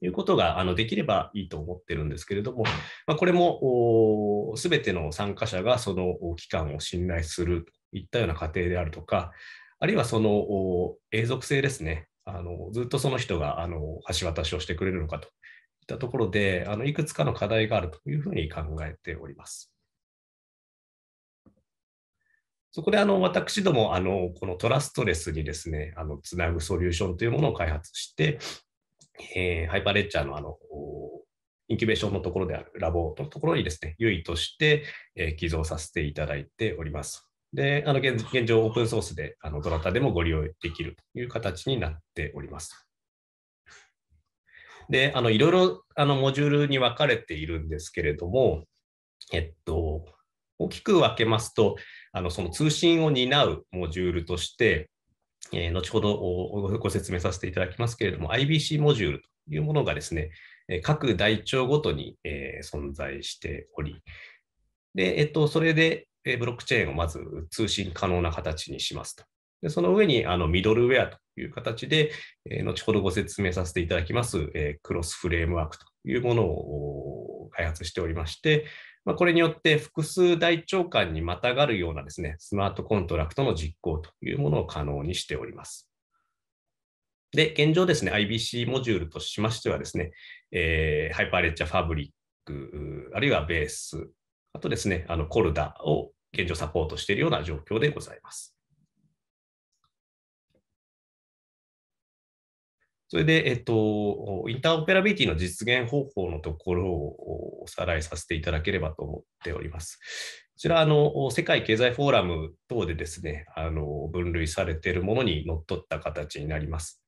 いうことがあのできればいいと思ってるんですけれども、まあ、これもすべての参加者がその機関を信頼するといったような過程であるとか、あるいはその永続性ですね、あのずっとその人があの橋渡しをしてくれるのかといったところで、あのいくつかの課題があるというふうに考えております。そこであの私どもあのこのトラストレスにですねあのつなぐソリューションというものを開発して、えー、ハイパーレッチャーのあのインキュベーションのところであるラボのところにですね、優位として、えー、寄贈させていただいております。で、あの現状、オープンソースであのどなたでもご利用できるという形になっております。で、あのいろいろあのモジュールに分かれているんですけれども、えっと、大きく分けますと、あのその通信を担うモジュールとして、えー、後ほどご説明させていただきますけれども、IBC モジュールというものがですね、各台帳ごとに、えー、存在しており、で、えっと、それで、えブロックチェーンをまず通信可能な形にしますと。でその上にあのミドルウェアという形で、えー、後ほどご説明させていただきます、えー、クロスフレームワークというものを開発しておりまして、まあ、これによって複数大長官にまたがるようなですね、スマートコントラクトの実行というものを可能にしております。で、現状ですね、IBC モジュールとしましてはですね、えー、ハイパーレッチャーファブリック、あるいはベース、あとですね、あのコルダを現状サポートしているような状況でございます。それで、えっと、インターオペラビリティの実現方法のところをおさらいさせていただければと思っております。こちらあの、世界経済フォーラム等でですね、あの分類されているものにのっとった形になります。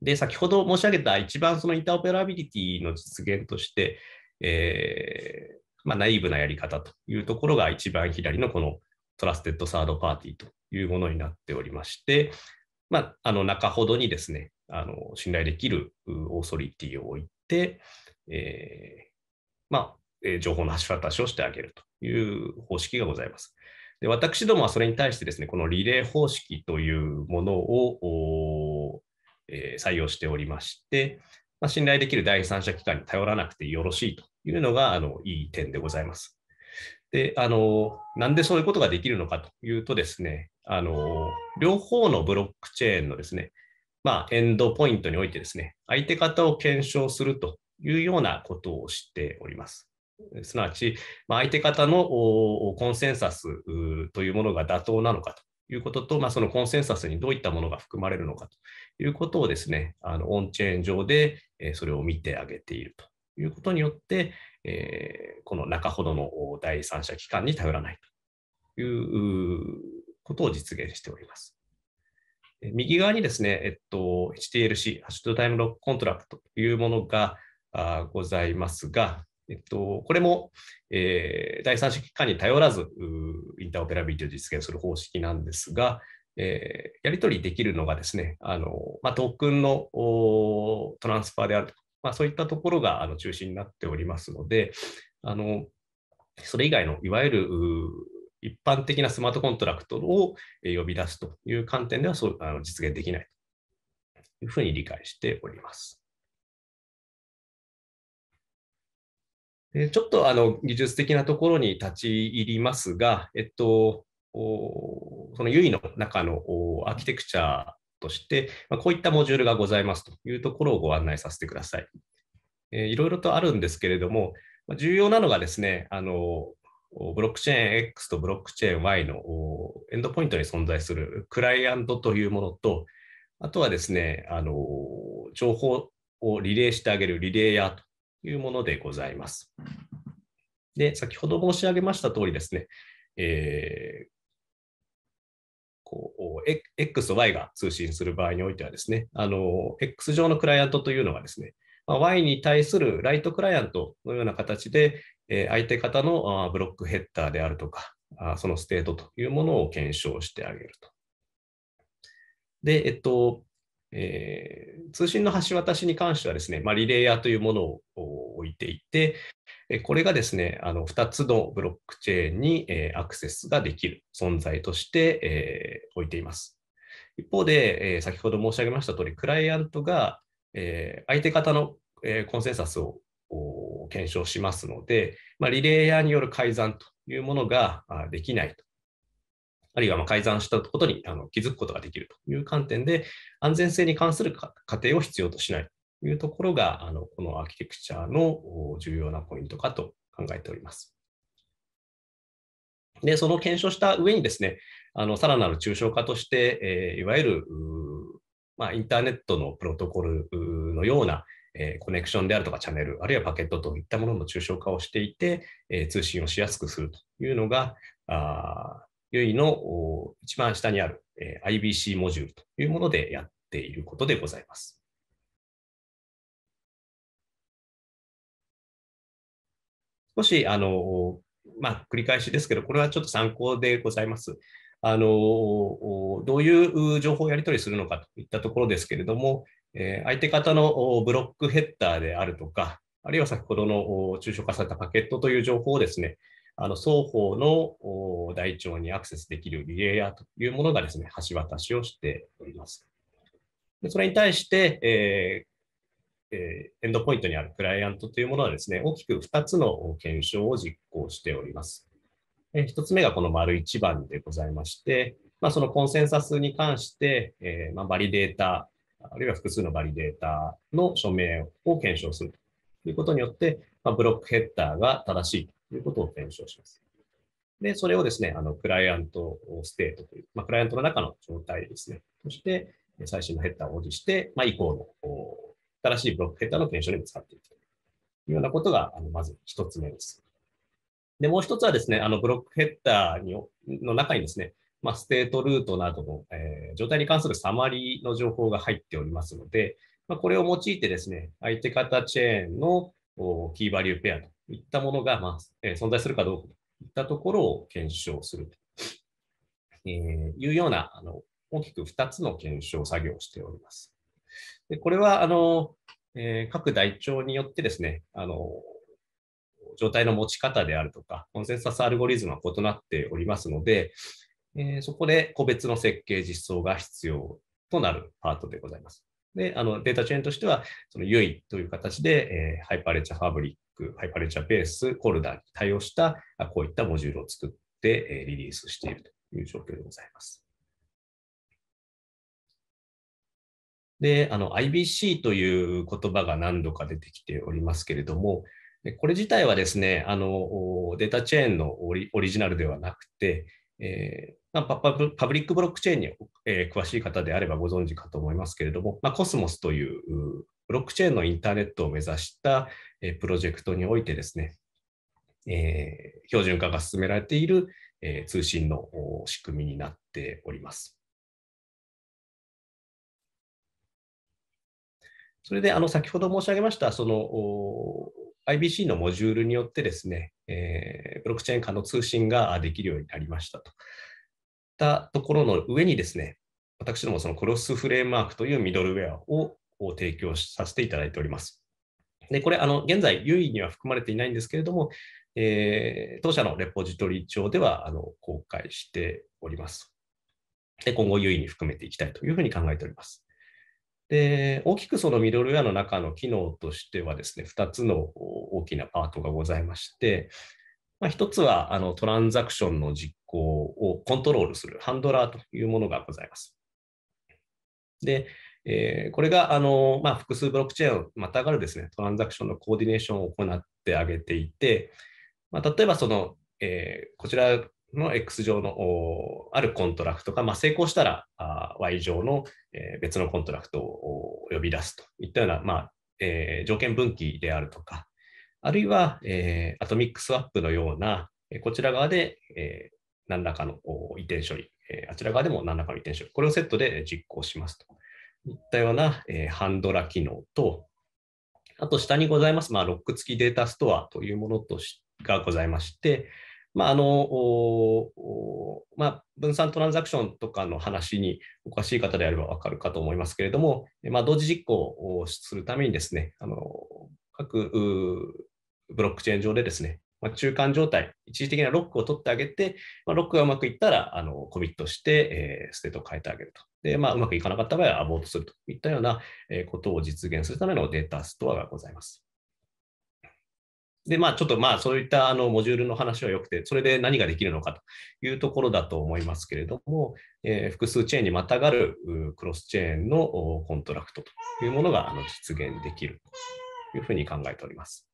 で、先ほど申し上げた一番そのインターオペラビリティの実現として、えー、まあ、ナイーブなやり方というところが一番左のこのトラステッドサードパーティーというものになっておりまして、まあ、あの中ほどにですね、あの信頼できるオーソリティを置いて、えー、まあ、情報の橋渡しをしてあげるという方式がございます。で私どもはそれに対してですね、このリレー方式というものを、えー、採用しておりまして、まあ、信頼できる第三者機関に頼らなくてよろしいというのがあのいい点でございます。であのなんでそういうことができるのかというとですねあの、両方のブロックチェーンのですねまあ、エンドポイントにおいてですね、相手方を検証するというようなことをしております。すなわち、まあ、相手方のコンセンサスというものが妥当なのかということと、まあ、そのコンセンサスにどういったものが含まれるのかということをですね、あのオンチェーン上でそれを見てあげているということによって、えー、この中ほどの第三者機関に頼らないということを実現しております。右側にですね、えっと、HTLC、ハッシュドタイムロックコントラクトというものがございますが、えっと、これも、えー、第三者機関に頼らず、インターオペラビリティを実現する方式なんですが、えー、やり取りできるのがですね、あのまあ、トークンのトランスファーであるとか、まあ、そういったところがあの中心になっておりますので、あのそれ以外のいわゆる一般的なスマートコントラクトを呼び出すという観点ではそうあの実現できないというふうに理解しております。ちょっとあの技術的なところに立ち入りますが、えっと、その u i の中のアーキテクチャとして、こういったモジュールがございますというところをご案内させてください。いろいろとあるんですけれども、重要なのがですね、あのブロックチェーン X とブロックチェーン Y のエンドポイントに存在するクライアントというものと、あとはですね、あの情報をリレーしてあげるリレーヤーというものでございます。で、先ほど申し上げました通りですね、えー、こう X と Y が通信する場合においてはですね、あの X 上のクライアントというのはですね、ま Y に対するライトクライアントのような形で、え相手方のブロックヘッダーであるとか、そのステートというものを検証してあげると。で、えっと、えー、通信の橋渡しに関してはですね、まあ、リレイヤーというものを置いていて、これがですね、あの2つのブロックチェーンに、えアクセスができる存在として、え置いています。一方で、え先ほど申し上げました通り、クライアントが、え相手方の、えコンセンサスを検証しますので、まあ、リレイヤーによる改ざんというものができないと。あるいはま改ざんしたことにあの気づくことができるという観点で、安全性に関する過程を必要としないというところが、あのこのアーキテクチャの重要なポイントかと考えております。で、その検証した上にですね、あのさらなる抽象化として、えー、いわゆる、まあ、インターネットのプロトコルのようなえー、コネクションであるとかチャンネル、あるいはパケットといったものの抽象化をしていて、えー、通信をしやすくするというのが、ユイの一番下にある、えー、IBC モジュールというものでやっていることでございます。少し、あの、まあ、繰り返しですけど、これはちょっと参考でございます。あのどういう情報をやり取りするのかといったところですけれども、えー、相手方のブロックヘッダーであるとか、あるいは先ほどの抽象化されたパケットという情報をですね、あの双方の台帳にアクセスできるリレーヤーというものがですね、橋渡しをしております。でそれに対して、えーえー、エンドポイントにあるクライアントというものはですね、大きく2つの検証を実行しております。えー、1つ目がこの丸1番でございまして、まあ、そのコンセンサスに関して、えーまあ、バリデータあるいは複数のバリデータの署名を検証するということによって、まあ、ブロックヘッダーが正しいということを検証します。で、それをですね、あのクライアントステートという、まあ、クライアントの中の状態ですね、そして最新のヘッダーを保持して、まあ、以降の新しいブロックヘッダーの検証にも使っていくというようなことが、あのまず一つ目です。で、もう一つはですね、あのブロックヘッダーにの中にですね、まあ、ステートルートなどの、えー、状態に関するサマリーの情報が入っておりますので、まあ、これを用いてですね、相手方チェーンのキーバリューペアといったものが、まあえー、存在するかどうかといったところを検証すると、えいうようなあの大きく2つの検証作業をしております。でこれはあの、えー、各台帳によってですね、あの状態の持ち方であるとか、コンセンサスアルゴリズムは異なっておりますので、えー、そこで個別の設計実装が必要となるパートでございます。で、あのデータチェーンとしては、その UI という形で、えー、ハイパレチャーファブリック、ハイパレチャーベース、コルダーに対応した、こういったモジュールを作って、えー、リリースしているという状況でございます。で、あの IBC という言葉が何度か出てきておりますけれども、これ自体はですね、あのデータチェーンのオリジナルではなくて、えー、パパブリックブロックチェーンに、えー、詳しい方であればご存知かと思いますけれども、まあ、コスモスというブロックチェーンのインターネットを目指した、えー、プロジェクトにおいてですね、え標準化が進められている、え通信の仕組みになっております。それであの先ほど申し上げましたその IBC のモジュールによってですね、えー、ブロックチェーン化の通信ができるようになりましたと。たところの上にですね、私どもそのクロスフレームワークというミドルウェアを提供させていただいております。で、これ、あの、現在、優位には含まれていないんですけれども、えー、当社のレポジトリ上ではあの公開しております。で、今後、優位に含めていきたいというふうに考えております。で大きくそのミドルウェアの中の機能としてはですね、2つの大きなパートがございまして、まあ、1つはあのトランザクションの実行をコントロールするハンドラーというものがございます。で、えー、これがあの、まあ、複数ブロックチェーンをまたがるですね、トランザクションのコーディネーションを行ってあげていて、まあ、例えばその、えー、こちらの X 上のあるコントラクトが、まあ、成功したらあ Y 上の、え別のコントラクトを呼び出すといったような、まあえー、条件分岐であるとか、あるいは、えー、アトミックスワップのような、えこちら側で、え何らかの移転処理、えあちら側でも何らかの移転処理、これをセットで実行しますといったような、えハンドラ機能と、あと下にございます、まあ、ロック付きデータストアというものとがございまして、まああのまあ、分散トランザクションとかの話におかしい方であれば分かるかと思いますけれども、まあ、同時実行をするためにですね、あの各ブロックチェーン上でですね、まあ、中間状態、一時的なロックを取ってあげて、まあ、ロックがうまくいったらあのコミットして、えー、ステートを変えてあげると。でまあ、うまくいかなかった場合はアボートするといったようなことを実現するためのデータストアがございます。で、まあ、ちょっとまあ、そういったあのモジュールの話はよくて、それで何ができるのかというところだと思いますけれども、えー、複数チェーンにまたがるクロスチェーンのコントラクトというものがあの実現できるというふうに考えております。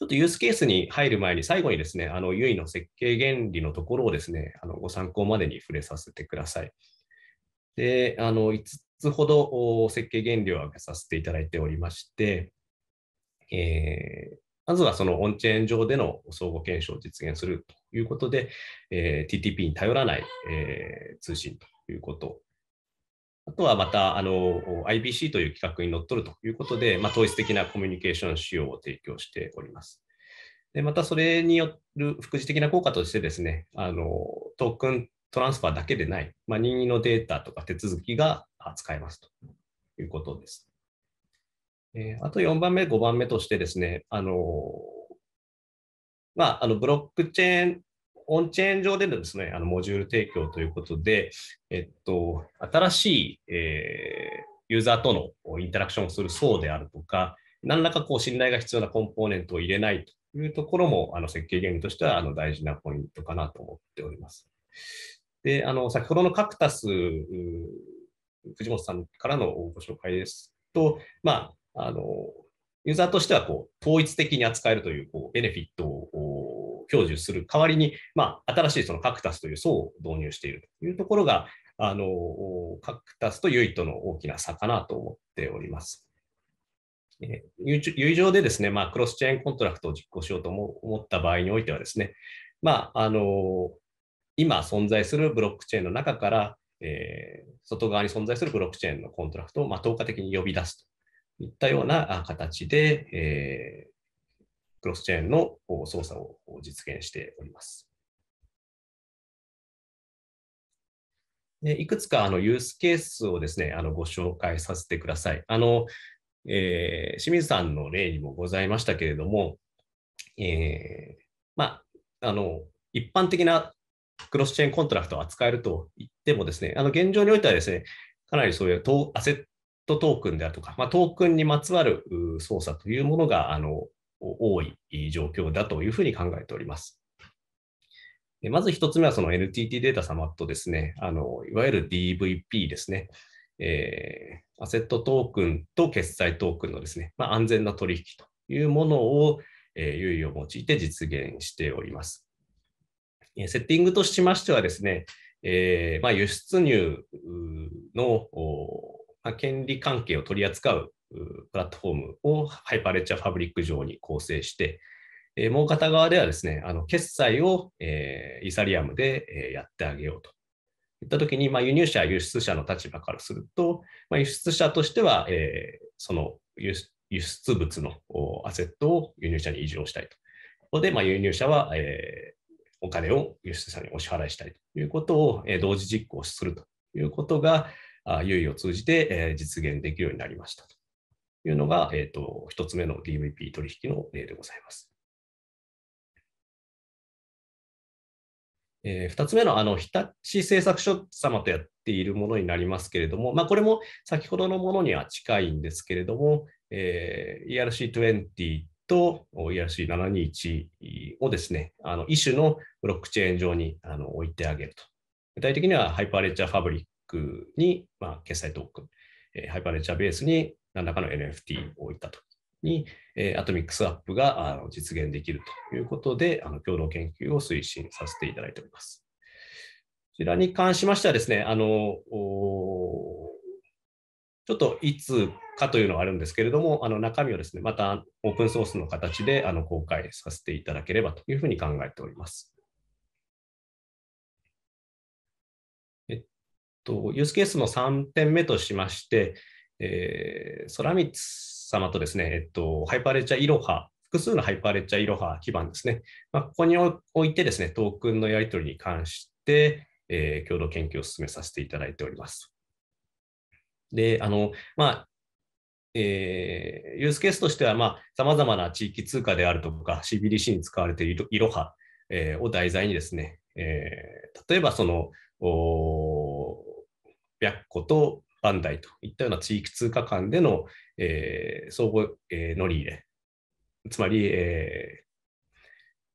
ちょっとユースケースに入る前に、最後にですね、あの、ユイの設計原理のところをですね、あのご参考までに触れさせてください。で、あの、5つほど設計原理を挙げさせていただいておりまして、えー、まずはそのオンチェーン上での相互検証を実現するということで、えー、TTP に頼らない、えー、通信ということ。あとはまたあの IBC という規格にのっとるということで、まあ、統一的なコミュニケーション仕様を提供しております。でまたそれによる副次的な効果としてですね、あのトークントランスファーだけでない、まあ、任意のデータとか手続きが扱えますということです。えあと4番目、5番目としてですね、あのまあ、あのブロックチェーン、オンチェーン上でのですね、あのモジュール提供ということで、えっと、新しい、えー、ユーザーとのインタラクションをする層であるとか、何らかこう信頼が必要なコンポーネントを入れないというところも、あの設計原理としてはあの大事なポイントかなと思っております。で、あの、先ほどのカクタス、藤本さんからのご紹介ですと、まあ、あの、ユーザーとしてはこう統一的に扱えるというこうベネフィットを享受する代わりに、まあ、新しいそのカクタスという層を導入しているというところが、あのカクタスとユイとの大きな差かなと思っております。え友情でですね、まあ、クロスチェーンコントラクトを実行しようと思った場合においてはですね、まあ、あの今存在するブロックチェーンの中から、えー、外側に存在するブロックチェーンのコントラクトを、まあ、透過的に呼び出すといったような形で、えー、クロスチェーンの操作を実現しております。いくつかあのユースケースをですね、あのご紹介させてください。あのえー、清水さんの例にもございましたけれども、えー、まあ、あの一般的なクロスチェーンコントラクトを扱えると言ってもですね、あの現状においてはですね、かなりそういうアセットトークンであるとか、まあ、トークンにまつわる操作というものがあの多い状況だというふうに考えております。まず1つ目はその NTT データ様とですね、あのいわゆる DVP ですね、えー、アセットトークンと決済トークンのですね、まあ、安全な取引というものを、えー、優位を用いて実現しております。セッティングとしましてはですね、えーまあ、輸出入の権利関係を取り扱うプラットフォームをハイパーレッチャーファブリック上に構成して、えもう片側ではですね、あの決済を、えイーサリアムで、えやってあげようと。いったときに、まあ、輸入者、輸出者の立場からすると、まあ、輸出者としては、えその輸出物のアセットを輸入者に移譲したいと。ここで、まあ、輸入者は、えお金を輸出者にお支払いしたいということを、え同時実行するということが、優位を通じて、え実現できるようになりましたというのが、えーと、1つ目の DVP 取引の例でございます。えー、2つ目のあの日立製作所様とやっているものになりますけれども、まあ、これも先ほどのものには近いんですけれども、えー、ERC20 と ERC721 をですね、あの一種のブロックチェーン上にあの置いてあげると。具体的にはハイパーレッチャーファブリックに、まあ、決済トークン、えー、ハイパーレッジャーベースに何らかの NFT を置いたと。に、えー、アトミックスアップがあの実現できるということで、あの共同研究を推進させていただいております。こちらに関しましてはですね、あのちょっといつかというのはあるんですけれども、あの中身をですね、またオープンソースの形であの公開させていただければというふうに考えております。と、ユースケースの3点目としまして、えー、ソラミツ様とですね、えっと、ハイパーレッチャーイロハ、複数のハイパーレッチャーイロハ基盤ですね、まあ、ここにおいてですね、トークンのやり取りに関して、えー、共同研究を進めさせていただいております。で、あの、まあ、えー、ユースケースとしては、さまざ、まな地域通貨であるとか、CBDC に使われているイロハ、えー、を題材にですね、えー、例えばその、個とバンダイといったような地域通貨間での、えー、相互、えー、乗り入れ、つまり、え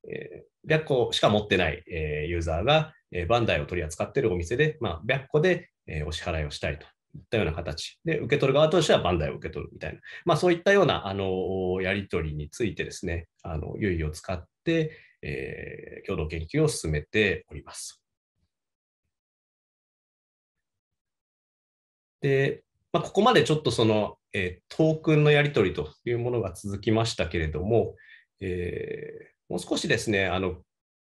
ーえー、白個しか持ってない、えー、ユーザーが、えー、バンダイを取り扱っているお店で、まあ、白個で、えー、お支払いをしたいといったような形で、受け取る側としてはバンダイを受け取るみたいな、まあ、そういったようなあのやり取りについてですね、あの優位を使って、えー、共同研究を進めております。で、まあ、ここまでちょっとその、えー、トークンのやり取りというものが続きましたけれども、えー、もう少しですね、あの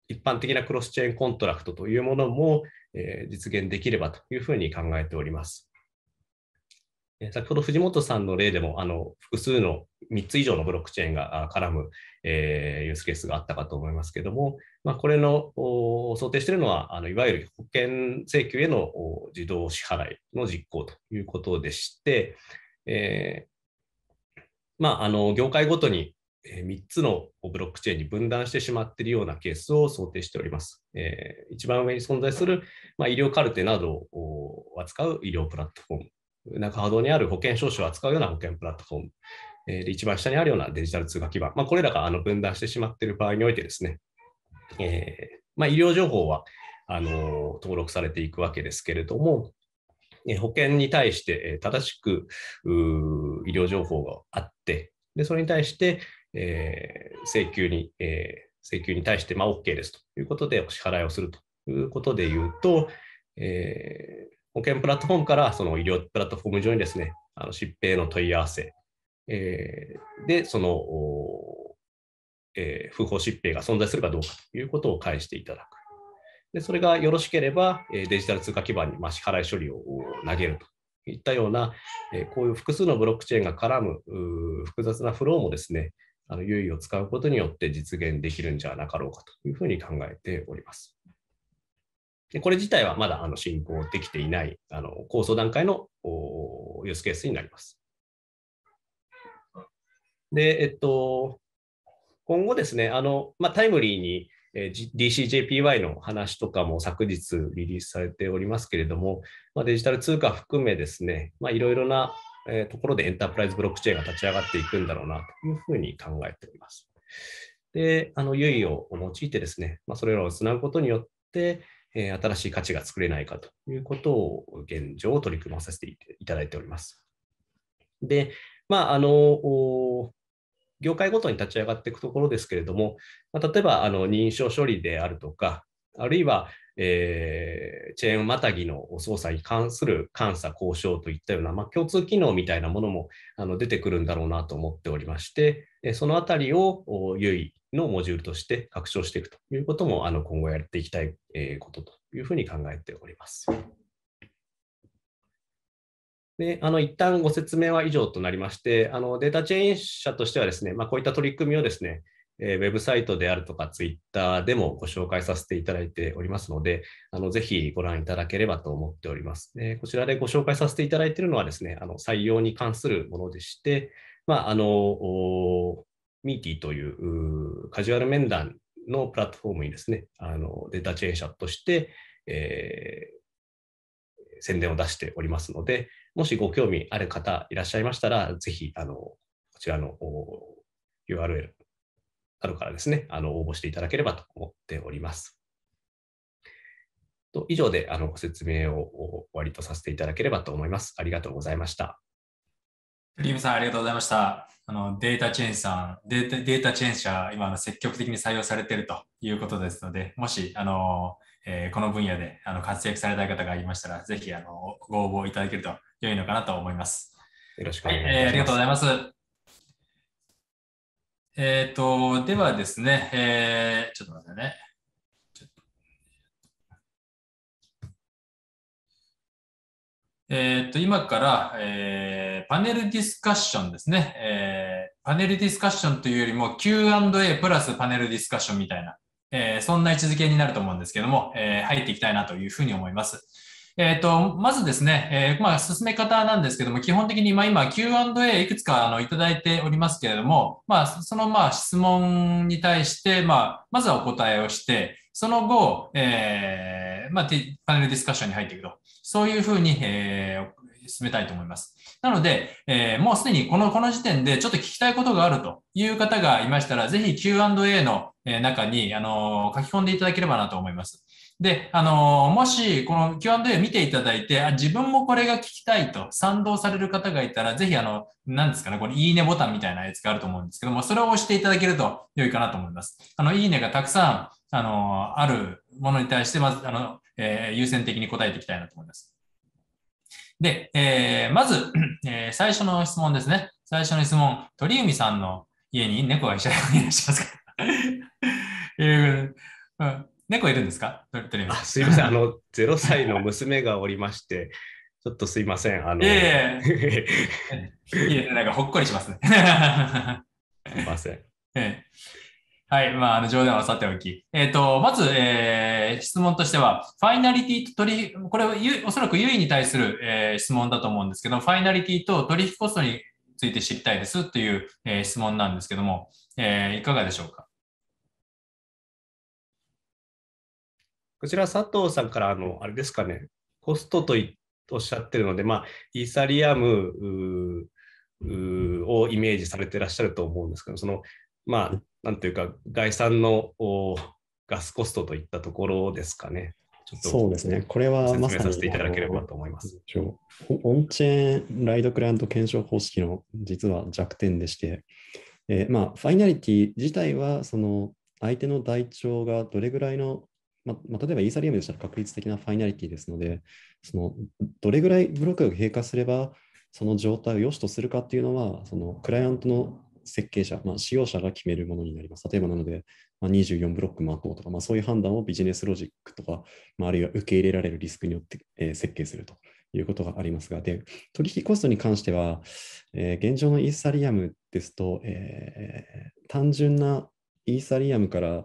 一般的なクロスチェーンコントラクトというものも、えー、実現できればというふうに考えております。先ほど藤本さんの例でもあの複数の3つ以上のブロックチェーンが絡む、えー、ユースケースがあったかと思いますけども、まあ、これの想定しているのはあのいわゆる保険請求への自動支払いの実行ということでして、えー、まあ、あの業界ごとに3つのブロックチェーンに分断してしまっているようなケースを想定しております。えー、一番上に存在する、まあ、医療カルテなどを扱う医療プラットフォーム、中ほどにある保険証書を扱うような保険プラットフォーム、えー、一番下にあるようなデジタル通貨基盤、まあ、これらがあの分断してしまっている場合においてですね、えーまあ、医療情報はあの登録されていくわけですけれども、えー、保険に対して正しく医療情報があって、でそれに対して、えー、請求に、えー、請求に対して、まあ、OK ですということでお支払いをするということで言うと、えー、保険プラットフォームからその医療プラットフォーム上にですね、あの疾病の問い合わせえー、で、その、えー、不法疾病が存在するかどうかということを返していただく。でそれがよろしければ、えデジタル通貨基盤に、ま支払い処理を投げるといったような、えこういう複数のブロックチェーンが絡む複雑なフローもですね、あの優位を使うことによって実現できるんじゃなかろうかというふうに考えております。でこれ自体はまだあの進行できていないあの構想段階のユースケースになります。で、えっと、今後ですね、あの、まあ、タイムリーに、えー、DCJPY の話とかも昨日リリースされておりますけれども、まあ、デジタル通貨含めですね、いろいろな、えー、ところでエンタープライズブロックチェーンが立ち上がっていくんだろうなというふうに考えております。で、あの、優位を用いてですね、まあ、それらをつなぐことによって、え新しい価値が作れないかということを現状を取り組まさせていただいております。で、まあ、あの業界ごとに立ち上がっていくところですけれども、まあ、例えばあの認証処理であるとか、あるいは、えー、チェーンまたぎの操作に関する監査、交渉といったような、まあ、共通機能みたいなものもあの出てくるんだろうなと思っておりまして、そのあたりを優位のモジュールとして拡張していくということもあの今後やっていきたいことというふうに考えております。であの一旦ご説明は以上となりまして、あのデータチェーン社としてはですね、まあ、こういった取り組みをですね、えウェブサイトであるとか、ツイッターでもご紹介させていただいておりますので、あのぜひご覧いただければと思っております。でこちらでご紹介させていただいているのはですね、あの採用に関するものでして、まあ、あのミーティーというカジュアル面談のプラットフォームにですね、あのデータチェーン社として、えー、宣伝を出しておりますので、もしご興味ある方いらっしゃいましたら、ぜひ、あの、こちらの URL などからですね、あの応募していただければと思っております。と以上であのご説明を終わりとさせていただければと思います。ありがとうございました。リムさん、ありがとうございました。あのデータチェーンさん、データデータチェーン社、今の積極的に採用されているということですので、もし、あのえー、この分野であの活躍されたい方がいましたら、ぜひあのご応募いただけると良いのかなと思います。よろしくお願いします。はい、えー、ありがとうございます。えっ、ー、と、ではですね、えー、ちょっと待ってね。えー、と今から、えー、パネルディスカッションですね、えー、パネルディスカッションというよりも Q&A プラスパネルディスカッションみたいな、えー、そんな位置づけになると思うんですけども、えー、入っていきたいなというふうに思います。えっ、ー、と、まずですね、えー、まあ、進め方なんですけども、基本的に、まあ、今 Q&A いくつか、あの、いただいておりますけれども、まあ、その、まあ、質問に対して、まあ、まずはお答えをして、その後、えー、まあ、パネルディスカッションに入っていくと。そういうふうに、えー、進めたいと思います。なので、えー、もうすでにこの、この時点でちょっと聞きたいことがあるという方がいましたら、ぜひ Q&A の中に、あの、書き込んでいただければなと思います。で、あのー、もし、この Q&A を見ていただいて、あ、自分もこれが聞きたいと賛同される方がいたら、ぜひ、あの、何ですかね、これ、いいねボタンみたいなやつがあると思うんですけども、それを押していただけると良いかなと思います。あの、いいねがたくさん、あのー、あるものに対して、まず、あの、えー、優先的に答えていきたいなと思います。で、えー、まず、えー、最初の質問ですね。最初の質問、鳥海さんの家に猫がいらっしゃいますか えー、うん猫いるんですかすいません、あの、0歳の娘がおりまして、ちょっとすいません、あの、いえいえ、いえ、なんかほっこりしますね。すいません。はい、まあ、あの冗談はさておき。えっ、ー、と、まず、えー、質問としては、ファイナリティと取引、これはおそらく優位に対する、えー、質問だと思うんですけど、ファイナリティと取引コストについて知りたいですという、え質問なんですけども、えいかがでしょうかこちら佐藤さんから、あの、あれですかね、コストとおっしゃってるので、まあ、イーサリアムをイメージされてらっしゃると思うんですけど、その、まあ、なんというか、概算のガスコストといったところですかね。そうですね。これはまささせていただければと思います。オンチェーンライドクライアント検証方式の実は弱点でして、えー、まあ、ファイナリティ自体は、その相手の台帳がどれぐらいのままあ、例えばイーサリアムでしたら確率的なファイナリティですので、そのどれぐらいブロックが閉過すれば、その状態を良しとするかっていうのは、そのクライアントの設計者、まあ、使用者が決めるものになります。例えばなので、まあ、24ブロック待とうとか、まあ、そういう判断をビジネスロジックとか、まあ、あるいは受け入れられるリスクによって、えー、設計するということがありますが、で取引コストに関しては、えー、現状のイーサリアムですと、えー、単純なイーサリアムから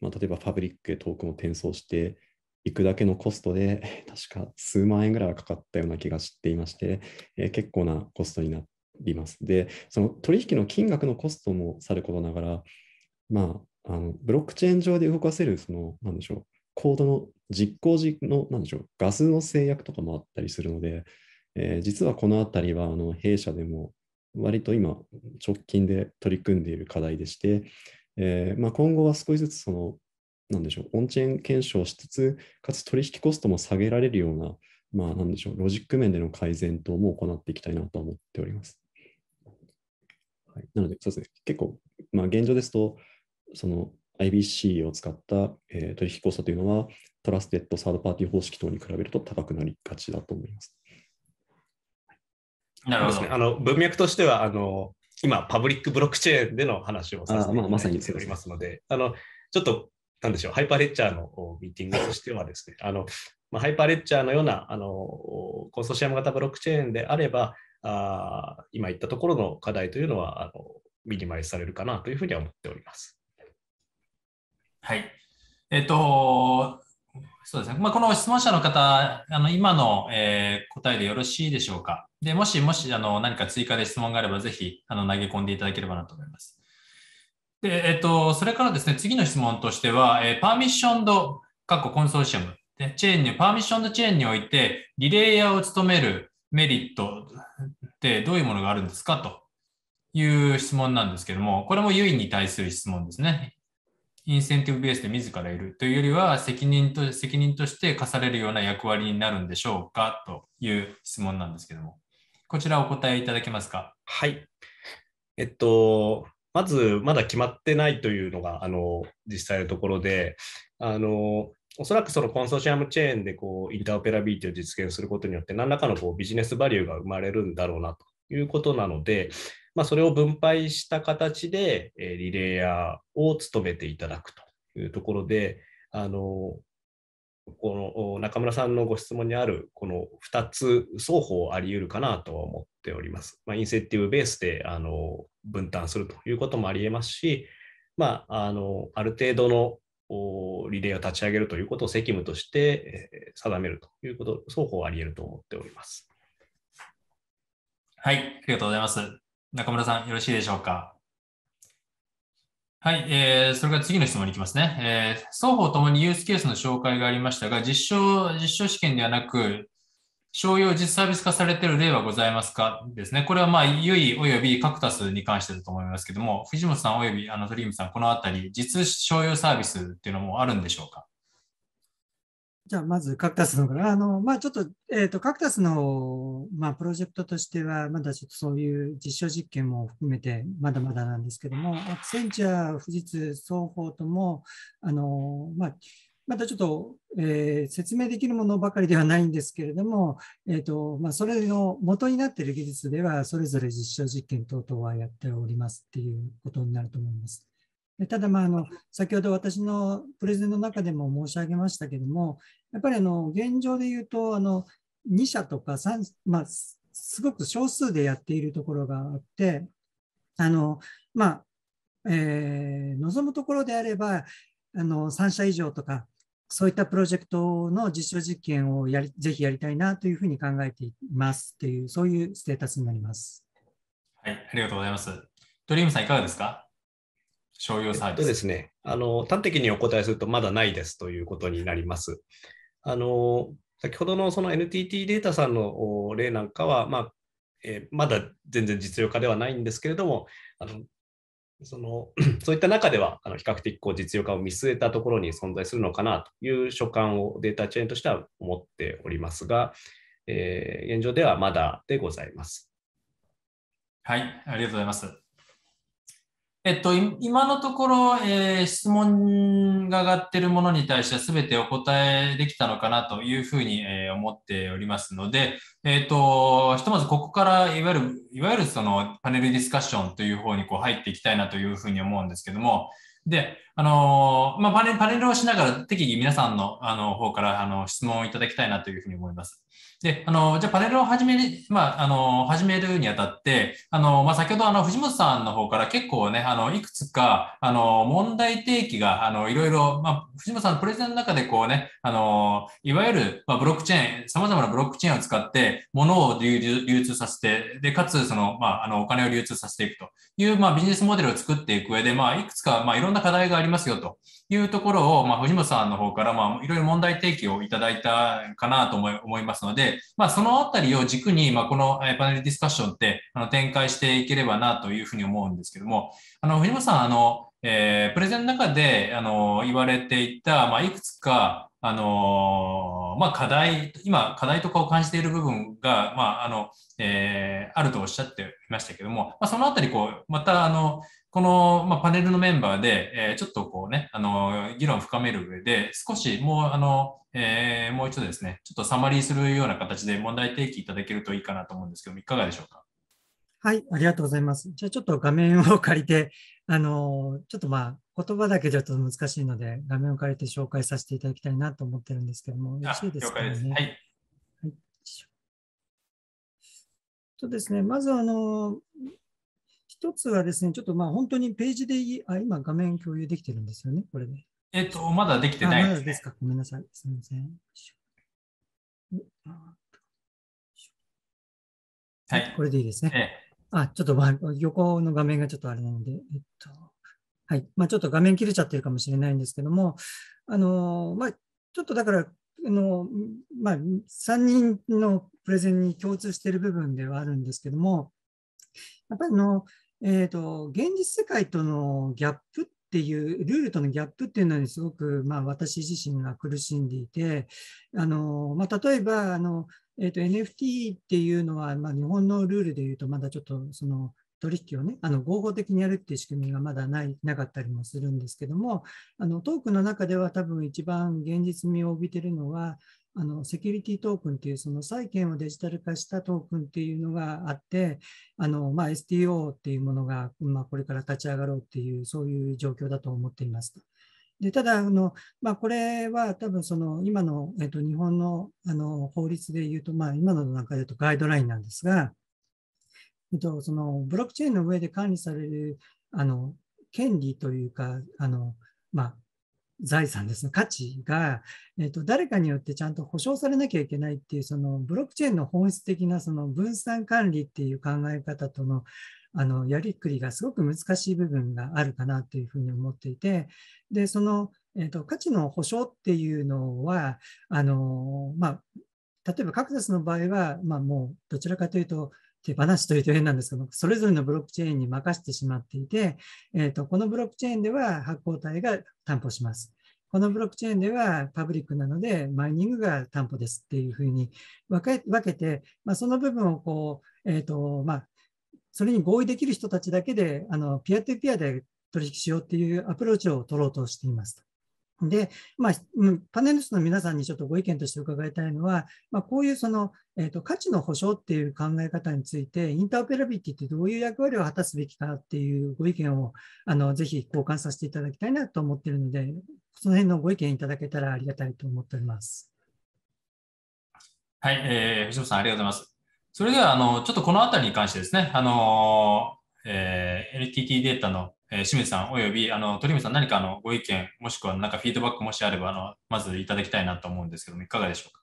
まあ、例えばファブリックへトークンを転送していくだけのコストで、確か数万円ぐらいはかかったような気がしていまして、えー、結構なコストになります。で、その取引の金額のコストもさることながら、まあ、あのブロックチェーン上で動かせる、その、なんでしょう、コードの実行時の、なんでしょう、画数の制約とかもあったりするので、えー、実はこのあたりはあの弊社でも割と今直近で取り組んでいる課題でして、えーまあ、今後は少しずつその、なんでしょう、オンチェーン検証しつつ、かつ取引コストも下げられるような、まあ、なんでしょう、ロジック面での改善等も行っていきたいなと思っております。はい、なので、そうですね、結構、まあ、現状ですと、その IBC を使った、えー、取引コストというのは、トラステッドサードパーティー方式等に比べると高くなりがちだと思います。なるほど、あの文脈としてはあの今、パブリックブロックチェーンでの話をさせていただいておりますので、あ、まあま、ちょっと、なんでしょう、ハイパーレッチャーのミーティングとしてはですね、あのまあ、ハイパーレッチャーのようなあのコンソーシアム型ブロックチェーンであれば、あ今言ったところの課題というのはあのミニマイズされるかなというふうには思っております。はい。えっ、と、そうですね。まあ、この質問者の方、あの今の、えー、答えでよろしいでしょうか。で、もし、もし、あの何か追加で質問があれば、ぜひあの投げ込んでいただければなと思います。で、えっ、ー、と、それからですね、次の質問としては、えー、パーミッションド、かっこコンソーシアム、チェーンに、パーミッションドチェーンにおいて、リレイヤーを務めるメリットってどういうものがあるんですかという質問なんですけども、これも優位に対する質問ですね。インセンティブベースで自らいるというよりは責任と責任として課されるような役割になるんでしょうかという質問なんですけどもこちらお答えいただけますかはいえっとまずまだ決まってないというのがあの実際のところであのおそらくそのコンソーシアムチェーンでこうインターオペラビリティを実現することによって何らかのこうビジネスバリューが生まれるんだろうなということなので、まあ、それを分配した形で、えリレーヤーを務めていただくというところで、あのこの中村さんのご質問にあるこの2つ双方あり得るかなと思っております。まあ、インセンティブベースであの分担するということもありえますし、まあ、あのある程度のリレーを立ち上げるということを責務として定めるということ、双方あり得ると思っております。はい、ありがとうございます。中村さん、よろしいでしょうか。はい、えー、それから次の質問に行きますね。えー、双方ともにユースケースの紹介がありましたが、実証、実証試験ではなく、商用実サービス化されている例はございますかですね。これはまあ、ユイおよびカクタスに関してだと思いますけども、藤本さんおよびあのームさん、このあたり、実商用サービスっていうのもあるんでしょうかじゃあ、まずカクタスの方から、あの、まあ、ちょっと、えっ、ー、と、カクタスの、まあ、プロジェクトとしては、まだちょっとそういう実証実験も含めて、まだまだなんですけども、アクセンチャー、富士通、双方とも、あの、まあ、またちょっと、えー、説明できるものばかりではないんですけれども、えーとまあ、それの元になっている技術では、それぞれ実証実験等々はやっておりますっていうことになると思います。ただ、まあ、あの先ほど私のプレゼンの中でも申し上げましたけれども、やっぱりあの現状で言うと、あの2社とか3、まあ、すごく少数でやっているところがあって、あのまあえー、望むところであれば、あの3社以上とか、そういったプロジェクトの実証実験をやりぜひやりたいなというふうに考えていますという、そういうステータスになります。はい、ありがとうございます。ドリームさん、いかがですか商用サービス、えっとですね、あの端的にお答えすると、まだないですということになります。あの先ほどのその NTT データさんの例なんかは、まあえー、まだ全然実用化ではないんですけれども、あのその そういった中ではあの比較的こう実用化を見据えたところに存在するのかなという所感をデータチェーンとしては思っておりますが、えー、現状ではまだでございます。はい、ありがとうございます。えっと、今のところ、えー、質問が上がっているものに対しては全てお答えできたのかなというふうに、えー、思っておりますので、えっ、と、ひとまずここからいわゆる、いわゆるそのパネルディスカッションという方にこう入っていきたいなというふうに思うんですけども、で、あのー、まあ、パネパネルをしながら適宜皆さんのあの方からあの質問をいただきたいなというふうに思います。で、あの、じゃパネルを始め、まあ、あの、始めるにあたって、あの、まあ、先ほどあの、藤本さんの方から結構ね、あの、いくつか、あの、問題提起が、あの、いろいろ、まあ、藤本さんのプレゼンの中でこうね、あの、いわゆる、まあ、ブロックチェーン、様々なブロックチェーンを使って、物を流通させて、で、かつ、その、まあ、あの、お金を流通させていくという、まあ、ビジネスモデルを作っていく上で、まあ、いくつか、まあ、いろんな課題がありりますよというところを、まあ、藤本さんの方から、まあ、いろいろ問題提起をいただいたかなと思いますので、まあ、そのあたりを軸に、まあ、このパネルディスカッションってあの展開していければなというふうに思うんですけども、あの藤本さん、あのえー、プレゼンの中であの言われていた、まあ、いくつかあのまあ、課題、今、課題とかを感じている部分が、まああのえー、あるとおっしゃっていましたけども、まあ、そのあたりこう、またあの、この、まあ、パネルのメンバーで、えー、ちょっとこうね、あの、議論を深める上で、少しもう、あの、えー、もう一度ですね、ちょっとサマリーするような形で問題提起いただけるといいかなと思うんですけども、いかがでしょうか。はい、ありがとうございます。じゃあちょっと画面を借りて、あの、ちょっとまあ、言葉だけじゃちょっと難しいので、画面を借りて紹介させていただきたいなと思ってるんですけども、よろしいですかね。はい。はい、とですね、まずあの、一つはですね、ちょっとまあ本当にページでいい、あ、今画面共有できてるんですよね、これね。えっと、まだできてないです、ね、ま、ですか、ごめんなさい。すみません。はい。これでいいですね。ええ、あ、ちょっと、まあ、横の画面がちょっとあれなので、えっと、はい。まあ、ちょっと画面切れちゃってるかもしれないんですけども、あの、まあ、ちょっとだから、あの、まあ、3人のプレゼンに共通している部分ではあるんですけども、やっぱりの、えーと、現実世界とのギャップっていうルールとのギャップっていうのにすごく、まあ、私自身が苦しんでいてあの、まあ、例えばあの、えーと、と NFT っていうのは、まあ、日本のルールでいうとまだちょっとその取引をねあの合法的にやるっていう仕組みがまだないなかったりもするんですけどもあのトークの中では多分一番現実味を帯びてるのはあのセキュリティトークンっていうその債券をデジタル化したトークンっていうのがあってあの、まあ、STO っていうものが、まあ、これから立ち上がろうっていうそういう状況だと思っています。でただあの、まあ、これは多分その今の、えっと、日本のあの法律でいうと、まあ、今の段階だとガイドラインなんですが、えっと、そのブロックチェーンの上で管理されるあの権利というかあの、まあ、財産ですね、価値が、えーと、誰かによってちゃんと保証されなきゃいけないっていう、そのブロックチェーンの本質的なその分散管理っていう考え方とのあのやりくりがすごく難しい部分があるかなというふうに思っていて、でその、えーと、価値の保証っていうのは、あのまあ、例えば、カクタスの場合は、まあ、もうどちらかというと、手放しというと変なんですけど、それぞれのブロックチェーンに任せてしまっていて、えーと、このブロックチェーンでは発行体が担保します。このブロックチェーンではパブリックなので、マイニングが担保ですっていうふうに分けて、まあ、その部分をこう、えーとまあ、それに合意できる人たちだけで、あのピアトゥピアで取引しようっていうアプローチを取ろうとしていますで、まあ、パネルスの皆さんにちょっとご意見として伺いたいのは、まあ、こういうその、えーと、価値の保障っていう考え方について、インターオペラビティってどういう役割を果たすべきかっていうご意見をあのぜひ交換させていただきたいなと思ってるので、その辺のご意見いただけたらありがたいと思っております。はい、えー、藤本さん、ありがとうございます。それでは、あのちょっとこのあたりに関してですね、あのーえー、LTT データのえー、清水さんおよびあの鳥海さん何かあのご意見もしくはなんかフィードバックもしあればあのまずいただきたいなと思うんですけどもいかがでしょうか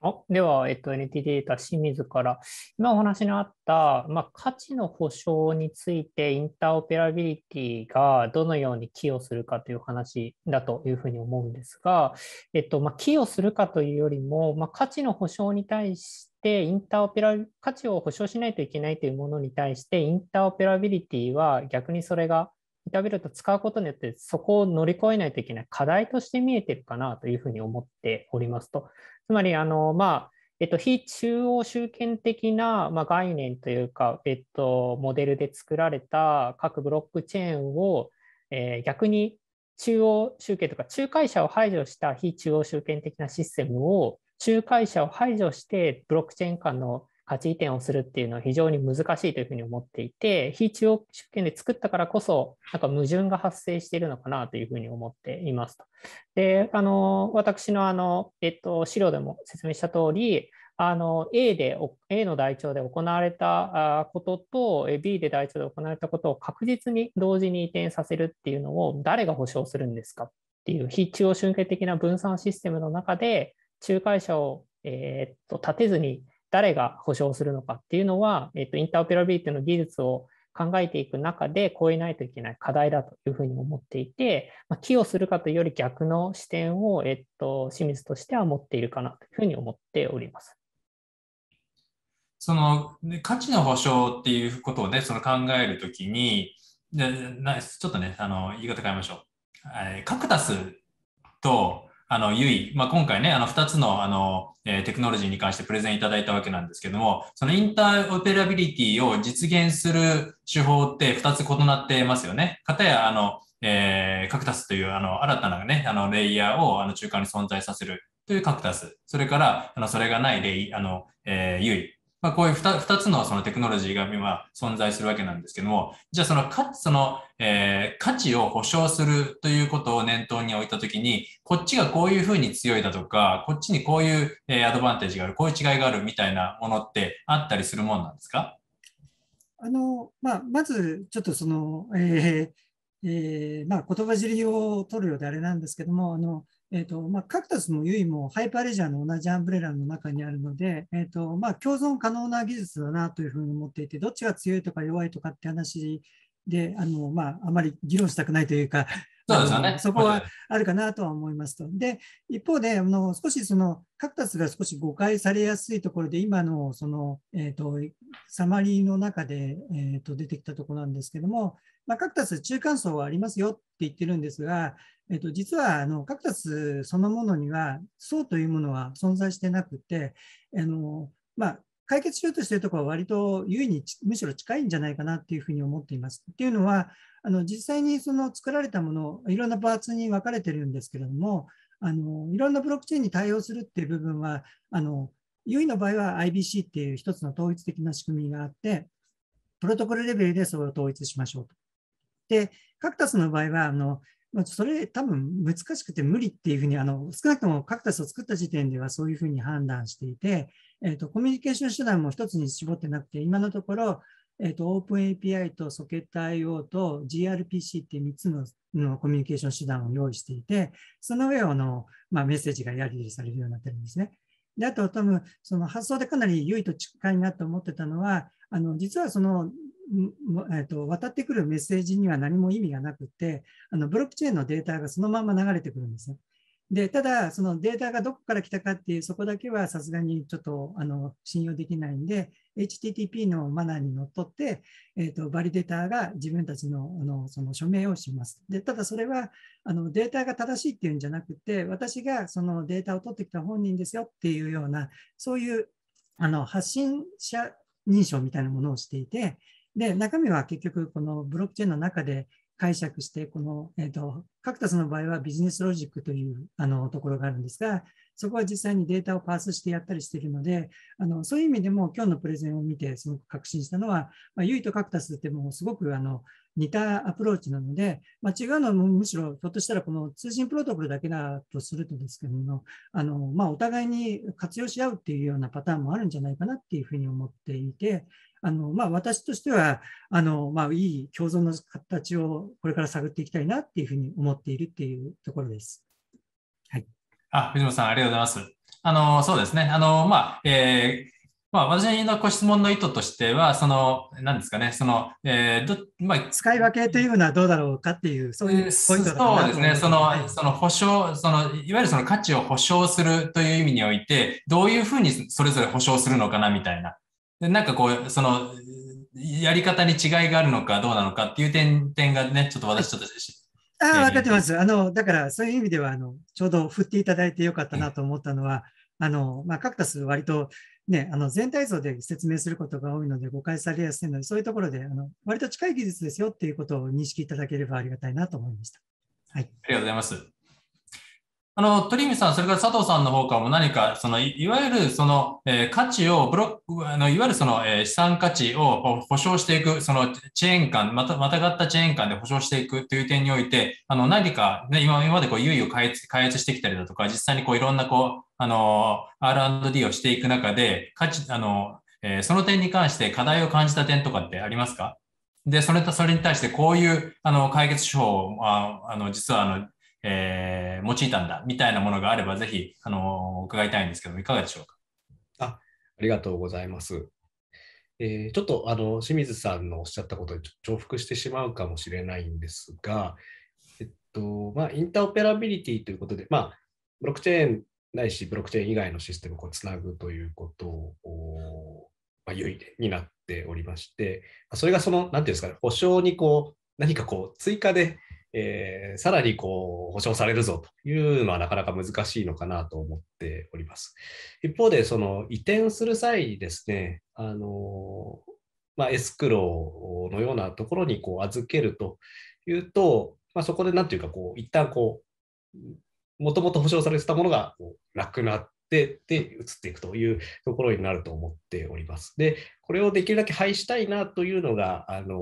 おでは、えっと、NT データ清水から、今お話にあった、まあ、価値の保証について、インターオペラビリティがどのように寄与するかという話だというふうに思うんですが、えっとまあ、寄与するかというよりも、まあ、価値の保証に対しててインターオペラ価値を保証しないといけないというものに対してインターオペラビリティは逆にそれがインタービルと使うことによってそこを乗り越えないといけない課題として見えてるかなというふうに思っておりますとつまりあのまあえっと、非中央集権的な、まあ、概念というか、えっと、モデルで作られた各ブロックチェーンを、えー、逆に中央集権とか仲介者を排除した非中央集権的なシステムを仲介者を排除してブロックチェーン間の価値移転をするっていうのは非常に難しいというふうに思っていて、非中央集権で作ったからこそ、なんか矛盾が発生しているのかなというふうに思っていますと。で、あの、私のあの、えっと、資料でも説明した通り、あの A, で A の台帳で行われたことと B で台帳で行われたことを確実に同時に移転させるっていうのを誰が保証するんですかっていう非中央集権的な分散システムの中で仲介者を、えー、っと立てずに誰が保証するのかっていうのは、えー、っとインターオペラビリティの技術を考えていく中で超えないといけない課題だというふうに思っていて、まあ、寄与するかというより逆の視点を、えっと、清水としては持っているかなというふうに思っております。その、価値の保証っていうことをね、その考えるときに、でなちょっとね、あの言い方変えましょう。えー、カクタスとあの、ゆい、まあ、今回ね、あの、二つの、あの、えー、テクノロジーに関してプレゼンいただいたわけなんですけども、そのインターオペラビリティを実現する手法って二つ異なってますよね。かたや、あの、えー、カクタスというあの新たなね、あのレイヤーをあの中間に存在させるというカクタス。それから、あのそれがないレイ、あの、えー、ゆいまあ、こういう 2, 2つのそのテクノロジーが今存在するわけなんですけども、じゃあその価その、えー、価値を保証するということを念頭に置いたときに、こっちがこういうふうに強いだとか、こっちにこういう、えー、アドバンテージがある、こういう違いがあるみたいなものってあったりするものなんですかあの、まあ、まずちょっとその、えーえーまあ、言葉尻を取るようであれなんですけども、あのえっ、ー、と、まあ、カクタスもユイもハイパーレジャーの同じアンブレラの中にあるので、えっ、ー、と、まあ、共存可能な技術だなというふうに思っていて、どっちが強いとか弱いとかって話で、あの、まあ、あまり議論したくないというか、そうですね、そこはあるかなとは思いますと。で、一方で、あの少しそのカクタスが少し誤解されやすいところで、今のその、えーと、サマリーの中で、えーと、出てきたところなんですけども、まあ、カクタス、中間層はありますよって言ってるんですが、えーと、と実はあのカクタスそのものには層というものは存在してなくて、あのまあ、解決しようとしているところは割と優位にむしろ近いんじゃないかなっていうふうに思っています。っていうのは、あの実際にその作られたものいろんなパーツに分かれてるんですけれどもあのいろんなブロックチェーンに対応するっていう部分はあのユイの場合は IBC っていう一つの統一的な仕組みがあってプロトコルレベルでそれを統一しましょうと。でカクタスの場合はあのそれ多分難しくて無理っていうふうにあの少なくともカクタスを作った時点ではそういうふうに判断していて、えーとコミュニケーション手段も一つに絞ってなくて今のところえっ、ー、と、オープン a p i とソケット IO と GRPC って3つののコミュニケーション手段を用意していて、その上をの、まあ、メッセージがやり取りされるようになってるんですね。で、あと多分、その発想でかなり良いと近いなと思ってたのは、あの、実はその、えっと、渡ってくるメッセージには何も意味がなくて、あのブロックチェーンのデータがそのまま流れてくるんですよ。で、ただ、そのデータがどこから来たかっていう、そこだけはさすがにちょっとあの信用できないんで、HTTP のマナーにのっとって、えーと、バリデータが自分たちのあのその署名をします。でただそれはあのデータが正しいっていうんじゃなくて、私がそのデータを取ってきた本人ですよっていうような、そういうあの発信者認証みたいなものをしていて、で中身は結局、このブロックチェーンの中で解釈して、この、えっ、ー、と、カクタスの場合はビジネスロジックというあのところがあるんですが、そこは実際にデータをパースしてやったりしているので、あのそういう意味でも今日のプレゼンを見てすごく確信したのは、まあ、ユイとカクタスってもうすごくあの似たアプローチなので、まあ、違うのはむしろひょっとしたらこの通信プロトコルだけだとするとですけども、あのまあ、お互いに活用し合うっていうようなパターンもあるんじゃないかなっていうふうに思っていて、あのまあ、私としてはあの、まあ、いい共存の形をこれから探っていきたいなっていうふうに思っているっていうところです。はい、あ藤本さん、ありがとうございます。あのそうですねあの、まあえーまあ、私のご質問の意図としては、その、何ですかね、その、えー、どまあ、使い分けというのはどうだろうかっていう、そういうポイントだそうですね、その、その保証、その、いわゆるその価値を保証するという意味において、どういうふうにそれぞれ保証するのかなみたいなで、なんかこう、その、やり方に違いがあるのかどうなのかっていう点点がね、ちょっと私ちょっとああ、分かってます。あの、だからそういう意味では、あの、ちょうど振っていただいてよかったなと思ったのは、うん、あの、まあ、カクタス割と、ね、あの全体像で説明することが多いので誤解されやすいので、そういうところであの割と近い技術ですよっていうことを認識いただければありがたいなと思いました。はい、ありがとうございます。あの、鳥海さん、それから佐藤さんの方からも何か、その、いわゆる、その、えー、価値を、ブロック、あの、いわゆるその、えー、資産価値を保証していく、その、チェーン間、また、またがったチェーン間で保証していくという点において、あの、何か、ね、今、今までこう、優位を開発、開発してきたりだとか、実際にこう、いろんなこう、あの、R&D をしていく中で、価値、あの、えー、その点に関して課題を感じた点とかってありますかで、それと、それに対してこういう、あの、解決手法を、あの、実は、あの、えー、用いたんだみたいなものがあれば、ぜひ、あの伺いたいんですけども、いかがでしょうか。あありがとうございます。えー、ちょっとあの清水さんのおっしゃったことに重複してしまうかもしれないんですが、えっとまあ、インターオペラビリティということで、まあ、ブロックチェーンないし、ブロックチェーン以外のシステムをつなぐということを、まあ、優位になっておりまして、それがその、なんていうんですかね、保証にこう何かこう追加でえー、さらにこう保障されるぞというのはなかなか難しいのかなと思っております。一方で、その移転する際にですね、あのまあ、エスクローのようなところにこう預けるというと、まあ、そこでなんていうかこう、一旦こう、もともと保障されてたものがこうなくなってで移っていくというところになると思っております。で、これをできるだけ廃したいなというのが、あの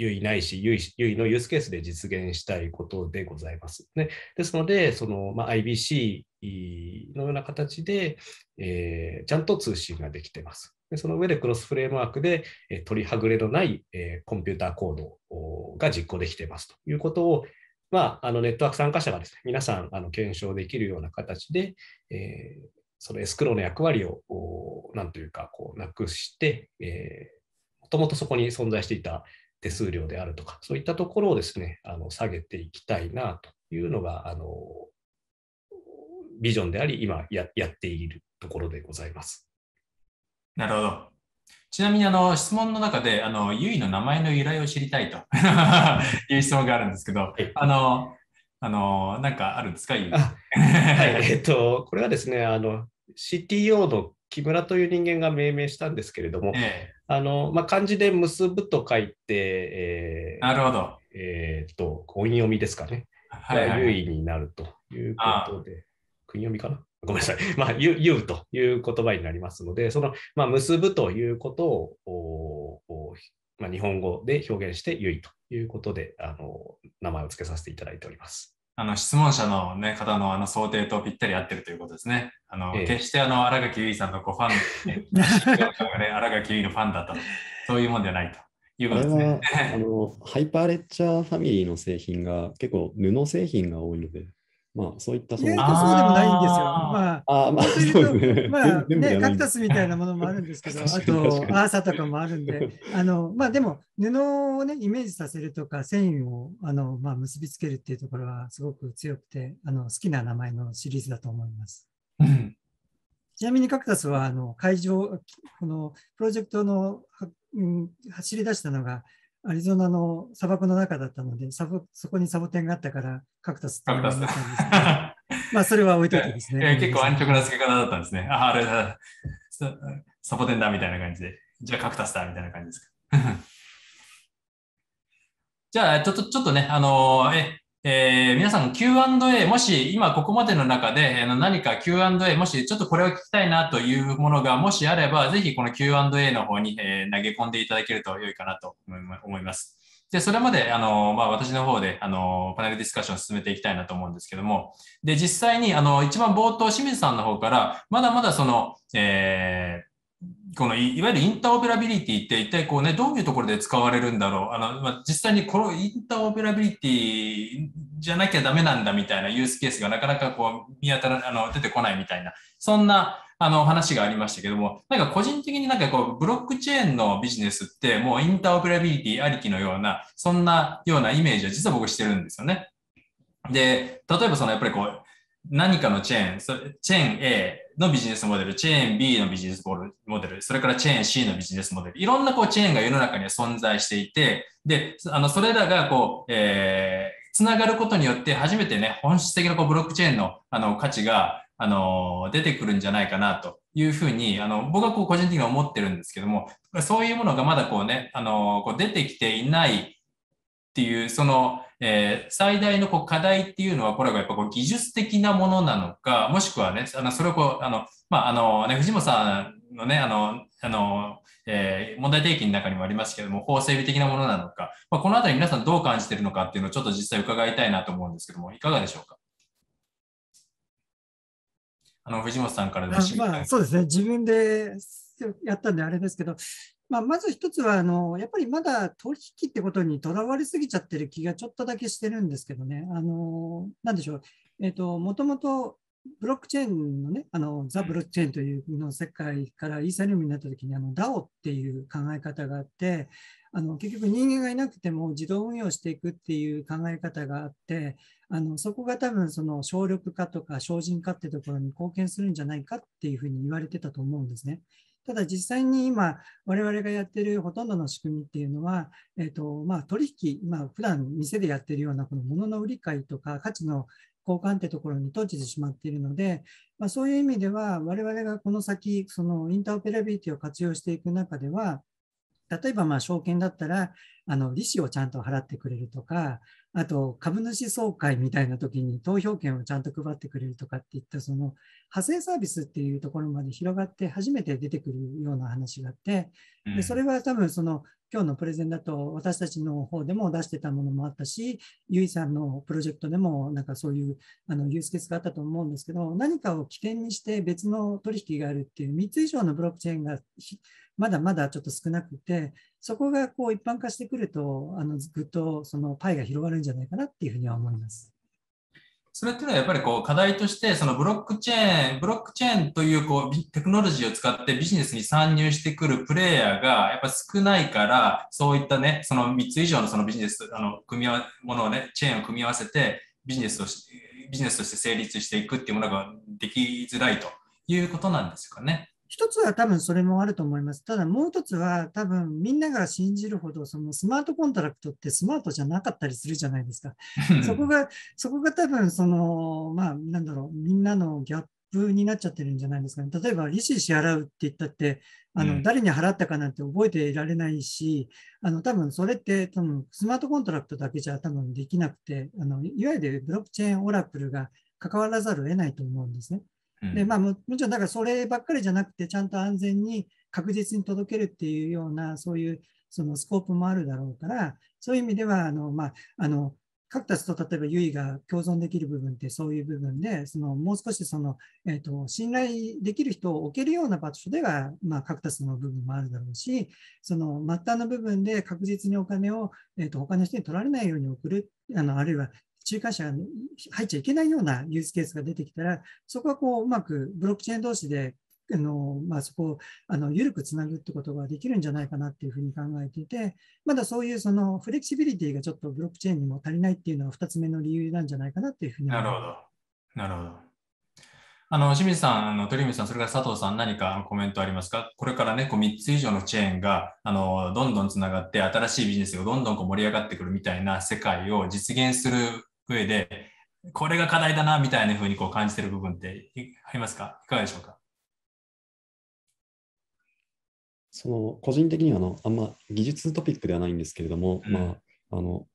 優位ないし、優位のユースケースで実現したいことでございます。ね、ですので、そのまあ、IBC のような形で、えー、ちゃんと通信ができてます。でその上でクロスフレームワークで、えー、取りはぐれのない、えー、コンピューターコードが実行できていますということを、まあ、あのネットワーク参加者がですね、皆さんあの検証できるような形で、えー、そのエスクローの役割を、なというか、こう、なくして、えー、もともとそこに存在していた手数料であるとか、そういったところをですね、あの下げていきたいなというのが、あのビジョンであり、今ややっているところでございます。なるほど。ちなみにあの質問の中で、あのゆいの名前の由来を知りたいと いう質問があるんですけど、はい、あのあのなんかあるんですか、ゆはい、えっと、これはですね、あの CTO の木村という人間が命名したんですけれども、えあのまあ、漢字で結ぶと書いて、えー、なるほど。えー、っと、音読みですかね。はい、はい、優位になるということで、訓読みかなごめんなさい。まあ、言うという言葉になりますので、その、まあ、結ぶということを、まあ、日本語で表現して、優位ということで、あの、名前を付けさせていただいております。あの質問者の、ね、方のあの想定とぴったり合ってるということですね。あの、ええ、決してあの新垣結衣さんのごファン、新 垣結衣のファンだったと、そういうもんじゃないと。いうことですね、あのハイパーレッチャーファミリーの製品が結構布製品が多いので、まあ、そういったその。意外とそうでもないんですよ。まあ、あまあ、そうですね。まあ、ね、カクタスみたいなものもあるんですけど、あと、アーサとかもあるんで、あの、まあ、でも、布をね、イメージさせるとか、繊維を、あの、まあ、結びつけるっていうところは、すごく強くて、あの、好きな名前のシリーズだと思います。ちなみに、カクタスは、あの、会場、この、プロジェクトの、うん、走り出したのが、アリゾナの砂漠の中だったので、サボそこにサボテンがあったから、カクタスって思ったんです まあ、それは置いといてですね。結構安直な付け方だったんですね。あ、あれだ、サボテンだみたいな感じで、じゃあカクタスだみたいな感じですか。じゃあ、ちょっと、ちょっとね、あのー、え、えー、皆さん Q&A、もし今ここまでの中で何か Q&A、もしちょっとこれを聞きたいなというものがもしあれば、ぜひこの Q&A の方に、え投げ込んでいただけると良いかなと思います。で、それまで、あの、まあ、私の方で、あの、パネルディスカッションを進めていきたいなと思うんですけども、で、実際に、あの、一番冒頭、清水さんの方から、まだまだその、えーこのいわゆるインターオペラビリティって一体こうね、どういうところで使われるんだろう。あの、まあ、実際にこのインターオペラビリティじゃなきゃダメなんだみたいなユースケースがなかなかこう見当たら、あの、出てこないみたいな、そんなあの話がありましたけども、なんか個人的になんかこうブロックチェーンのビジネスってもうインターオペラビリティありきのような、そんなようなイメージは実は僕してるんですよね。で、例えばそのやっぱりこう、何かのチェーン、それチェーン A のビジネスモデル、チェーン B のビジネスモデル、それからチェーン C のビジネスモデル、いろんなこうチェーンが世の中には存在していて、で、あの、それらがこう、えー、つながることによって初めてね、本質的なこうブロックチェーンのあの価値が、あの、出てくるんじゃないかなというふうに、あの、僕はこう個人的に思ってるんですけども、そういうものがまだこうね、あの、こう出てきていないっていう、その、えー、最大のこう課題っていうのは、これがやっぱこう技術的なものなのか、もしくはね、あのそれをこう、あの、まあ、あの、ね、藤本さんのね、あの、あの、えー、問題提起の中にもありますけども、法整備的なものなのか、まあ、このあたり皆さんどう感じてるのかっていうのをちょっと実際伺いたいなと思うんですけども、いかがでしょうかあの、藤本さんからでも、まあ、そうですね、自分でやったんであれですけど、まあ、まず一つはあの、やっぱりまだ取引ってことにとらわれすぎちゃってる気がちょっとだけしてるんですけどね、あのなんでしょう、えー、と、もともとブロックチェーンのね、あのザ・ブロックチェーンというの世界からイーサリウムになった時にあの DAO っていう考え方があって、あの結局人間がいなくても自動運用していくっていう考え方があってあのそこが多分その省力化とか省人化ってところに貢献するんじゃないかっていうふうに言われてたと思うんですね。ただ実際に今、我々がやっているほとんどの仕組みっていうのは、えーとまあ、取引、まあ、普段店でやってるようなこの物の売り買いとか価値の交換ってところに閉じてしまっているので、まあ、そういう意味では我々がこの先そのインターオペラビリティを活用していく中では例えばまあ証券だったらあの利子をちゃんと払ってくれるとかあと株主総会みたいな時に投票権をちゃんと配ってくれるとかっていったその派生サービスっていうところまで広がって初めて出てくるような話があって、でそれは多分その今日のプレゼンだと私たちの方でも出してたものもあったし、ゆいさんのプロジェクトでもなんかそういうあのユースケースがあったと思うんですけど、何かを起点にして別の取引があるっていう3つ以上のブロックチェーンがまだまだちょっと少なくて、そこがこう一般化してくると、あのぐっとそのパイが広がるんじゃないかなっていうふうには思います。それっていうのはやっぱりこう課題として、そのブロックチェーン、ブロックチェーンというこうテクノロジーを使ってビジネスに参入してくるプレイヤーがやっぱ少ないから、そういったね、その3つ以上のそのビジネス、あの、組み合わものをね、チェーンを組み合わせてビジネスをビジネスとして成立していくっていうものができづらいということなんですかね。一つは多分それもあると思います。ただもう一つは多分みんなが信じるほどそのスマートコントラクトってスマートじゃなかったりするじゃないですか。そこが、そこが多分その、まあなんだろう、みんなのギャップになっちゃってるんじゃないですかね。例えば利子支払うって言ったって、あの、誰に払ったかなんて覚えていられないし、あの多分それって多分スマートコントラクトだけじゃ多分できなくて、あのいわゆるブロックチェーンオラクルが関わらざるを得ないと思うんですね。でまあ、もちろんだからそればっかりじゃなくてちゃんと安全に確実に届けるっていうようなそういうそのスコープもあるだろうからそういう意味ではあの、まあ、あのカクタスと例えばユイが共存できる部分ってそういう部分でそのもう少しその、えーと、信頼できる人を置けるような場所では、まあ、カクタスの部分もあるだろうしその末端の部分で確実にお金を、えーと他の人に取られないように送るあのあるいは仲介者が入っちゃいけないようなユースケースが出てきたら、そこはこううまくブロックチェーン同士であのまあ、そこをあの緩くつなぐってことができるんじゃないかなっていうふうに考えていて、まだそういうそのフレキシビリティがちょっとブロックチェーンにも足りないっていうのは2つ目の理由なんじゃないかなっていうふうになるほど。なるほど。あの清水さん、あの鳥海さん、それから佐藤さん、何かコメントありますかこれからね、こう3つ以上のチェーンがあのどんどんつながって、新しいビジネスがどんどんこう盛り上がってくるみたいな世界を実現する上で、これが課題だなみたいなふうにこう感じている部分ってありますかいかがでしょうかその個人的にはあのあんま技術トピックではないんですけれども、うん、まああの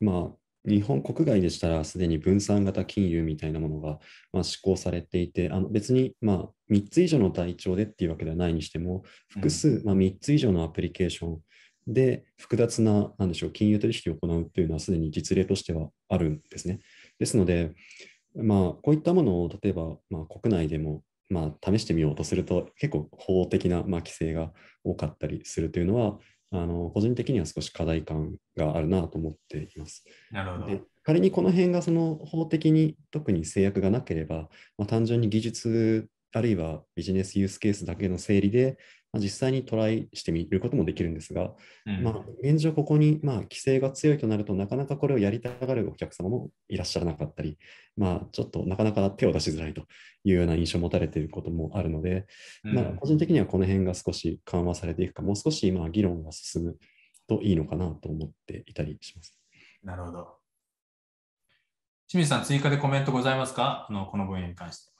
まあ、日本国外でしたらすでに分散型金融みたいなものが、まあ、施行されていてあの別に、まあ、3つ以上の台帳でっていうわけではないにしても複数、まあ、3つ以上のアプリケーションで、複雑な、なんでしょう、金融取引を行うというのは、すでに実例としてはあるんですね。ですので、まあ、こういったものを例えば、まあ、国内でも、まあ、試してみようとすると、結構法的な、まあ、規制が多かったりするというのは、あの個人的には少し課題感があるなと思っています。なるほど仮にこの辺がその法的に特に制約がなければ、まあ、単純に技術あるいはビジネスユースケースだけの整理でま実際にトライしてみることもできるんですが、うん、まあ、現状ここに、まあ、規制が強いとなるとなかなかこれをやりたがるお客様もいらっしゃらなかったり、まあ、ちょっとなかなか手を出しづらいというような印象を持たれていることもあるので、まあ、個人的にはこの辺が少し緩和されていくかもう少しあ議論が進むといいのかなと思っていたりします。なるほど。清水さん、追加でコメントございますかあのこの分野に関して。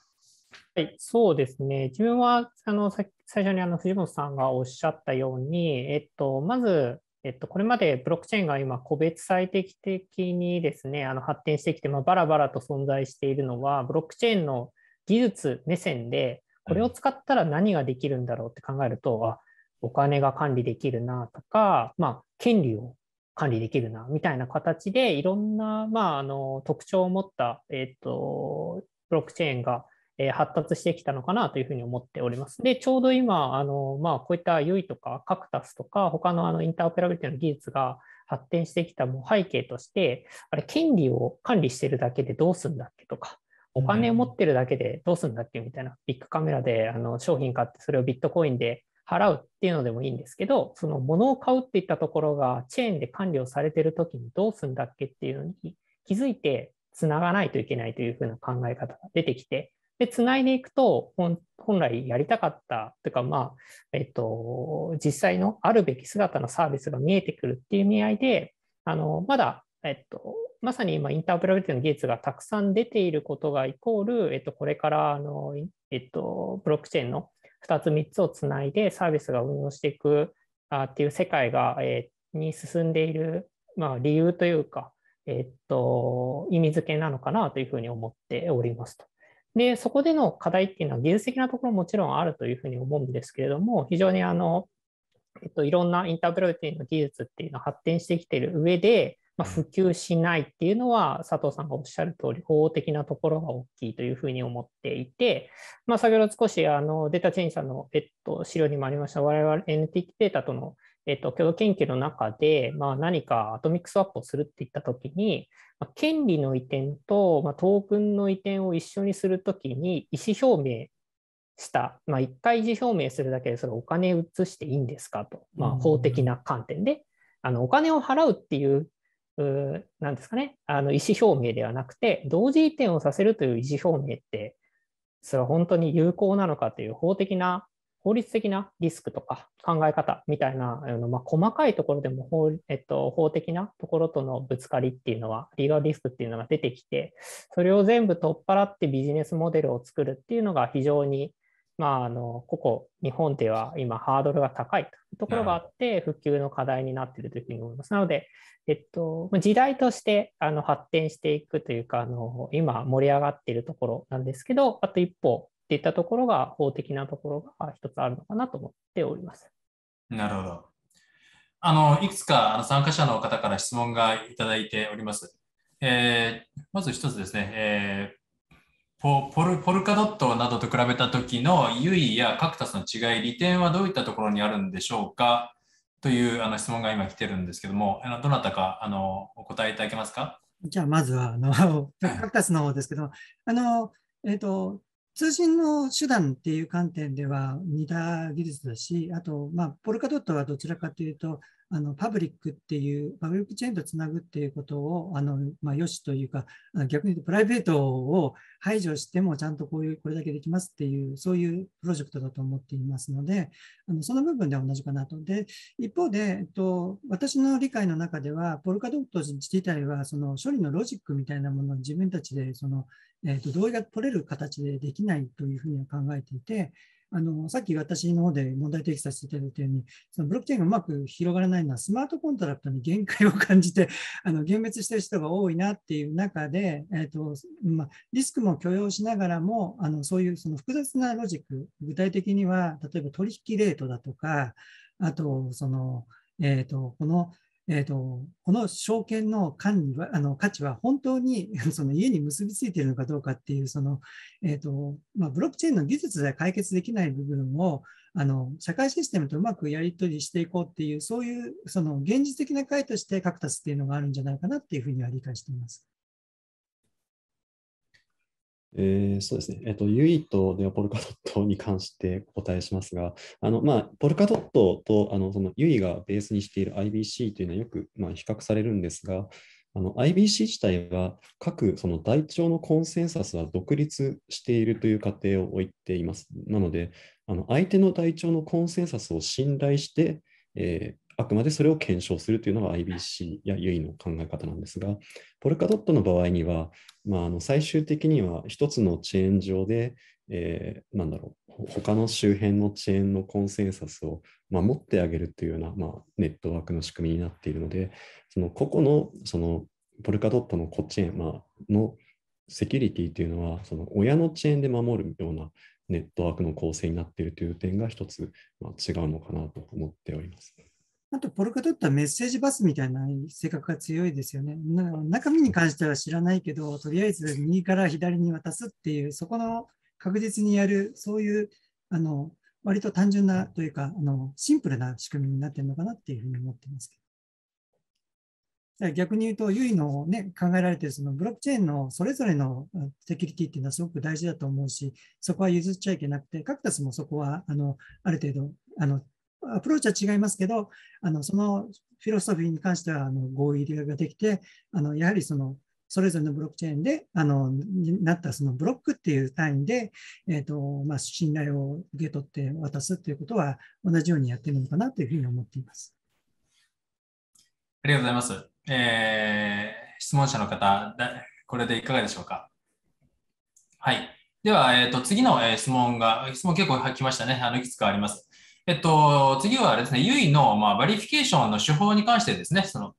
はい、そうですね。自分は、あの、最初にあの藤本さんがおっしゃったように、えっと、まず、えっと、これまでブロックチェーンが今、個別最適的にですね、あの発展してきて、まあ、バラバラと存在しているのは、ブロックチェーンの技術目線で、これを使ったら何ができるんだろうって考えると、あお金が管理できるなとか、まあ、権利を管理できるなみたいな形で、いろんな、まあ、あの特徴を持った、えっと、ブロックチェーンがえ発達してきたのかなというふうに思っております。で、ちょうど今、あのまあ、こういった UI とかカクタスとか、他のあのインターオペラビリティの技術が発展してきたもう背景として、あれ、権利を管理してるだけでどうすんだっけとか、お金を持ってるだけでどうすんだっけみたいな、ビッグカメラであの商品買って、それをビットコインで払うっていうのでもいいんですけど、その物を買うっていったところがチェーンで管理をされてるときにどうすんだっけっていうのに気づいてつながないといけないというふうな考え方が出てきて、で、つないでいくと、本来やりたかった、というか、まあ、えっと、実際のあるべき姿のサービスが見えてくるっていう意味合いで、あの、まだ、えっと、まさに今、インタープラビリティの技術がたくさん出ていることがイコール、えっと、これから、あの、えっと、ブロックチェーンの2つ、3つをつないでサービスが運用していくあっていう世界が、えー、に進んでいる、まあ、理由というか、えっと、意味付けなのかなというふうに思っておりますと。で、そこでの課題っていうのは技術的なところももちろんあるというふうに思うんですけれども、非常にあの、えっと、いろんなインタープロティンの技術っていうのは発展してきている上で、まあ、普及しないっていうのは、佐藤さんがおっしゃる通り、法的なところが大きいというふうに思っていて、まあ、先ほど少しあのデータチェンジさんの、えっと、資料にもありました、我々 NTT データとの、えっと、共同研究の中で、まあ、何かアトミックスワップをするっていったときに、権利の移転と、まあ、トークンの移転を一緒にするときに意思表明した、まあ、回意思表明するだけでそれお金移していいんですかと、まあ、法的な観点で、あのお金を払うっていうんですかねあの意思表明ではなくて同時移転をさせるという意思表明ってそれは本当に有効なのかという法的な法律的なリスクとか考え方みたいな、あのまあ、細かいところでも法,、えっと、法的なところとのぶつかりっていうのは、リーガルリスクっていうのが出てきて、それを全部取っ払ってビジネスモデルを作るっていうのが非常に、まあ、あのここ日本では今ハードルが高いというところがあって、復旧の課題になっているというふうに思います。なので、えっと、時代としてあの発展していくというかあの、今盛り上がっているところなんですけど、あと一歩、っていったところが法的なところが一つあるのかなと思っております。なるほど。あのいくつかあの参加者の方から質問がいただいております。えー、まず一つですね、えー、ポポルポルカドットなどと比べた時のユイやカクタスの違い、利点はどういったところにあるんでしょうかというあの質問が今来てるんですけども、あのどなたかあのお答えいただけますかじゃあまずはあのカクタスの方ですけど、あのえーと通信の手段っていう観点では似た技術だし、あと、まあ、ポルカドットはどちらかというと、あのパブリックっていう、パブリックチェーンとつなぐっていうことを、あのまあ、よしというか、逆に言うとプライベートを排除しても、ちゃんとこういう、これだけできますっていう、そういうプロジェクトだと思っていますので、あのその部分では同じかなと。で、一方で、えっと、私の理解の中では、ポルカドット自体は、その処理のロジックみたいなものを自分たちでその、えっと、同意が取れる形でできないというふうには考えていて、あの、さっき私の方で問題提起させていただいたように、そのブロックチェーンがうまく広がらないのは、スマートコントラクトに 限界を感じて、あの、幻滅してる人が多いなっていう中で、えっ、ー、と、まリスクも許容しながらも、あの、そういうその複雑なロジック、具体的には、例えば取引レートだとか、あと、その、えっ、ー、と、この、えーと、この証券の管理はあの価値は本当に その家に結びついているのかどうかっていうその、えーとまあ、ブロックチェーンの技術では解決できない部分をあの社会システムとうまくやり取りしていこうっていうそういうその現実的な解として確立っていうのがあるんじゃないかなっていうふうには理解しています。えー、そうですね、えっと、ユイとでオポルカドットに関してお答えしますが、あのまあ、ポルカドットとあのそのユイがベースにしている IBC というのはよくまあ比較されるんですが、IBC 自体は各その台帳のコンセンサスは独立しているという過程を置いています。なので、あの相手の台帳のコンセンサスを信頼して、えー、あくまでそれを検証するというのが IBC や u i の考え方なんですが、ポルカドットの場合には、まあ、あの最終的には一つのチェーン上で、えー、なんだろう、他の周辺のチェーンのコンセンサスを守ってあげるというような、まあ、ネットワークの仕組みになっているので、その個々のそのポルカドットのコチェーン、まあ、のセキュリティというのは、その親のチェーンで守るようなネットワークの構成になっているという点が一つ、まあ、違うのかなと思っております。あと、ポルカドットはメッセージバスみたいな性格が強いですよね。中身に関しては知らないけど、とりあえず右から左に渡すっていう、そこの確実にやる、そういう、あの、割と単純なというか、あの、シンプルな仕組みになってるのかなっていうふうに思ってます逆に言うと、ゆいのね、考えられてるそのブロックチェーンのそれぞれのセキュリティっていうのはすごく大事だと思うし、そこは譲っちゃいけなくて、カクタスもそこは、あの、ある程度、あの、アプローチは違いますけど、あのそのフィロソフィーに関してはあの合意ができて、あのやはりそのそれぞれのブロックチェーンであのになったそのブロックっていう単位で、えーとまあ、信頼を受け取って渡すということは同じようにやってるのかなというふうに思っています。ありがとうございます。えー、質問者の方だ、これでいかがでしょうか。はい。では、えーと、次の、えー、質問が、質問結構来ましたね。あのいくつかあります。えっと、次はですね、ユイの、まあ、バリフィケーションの手法に関してですね、その、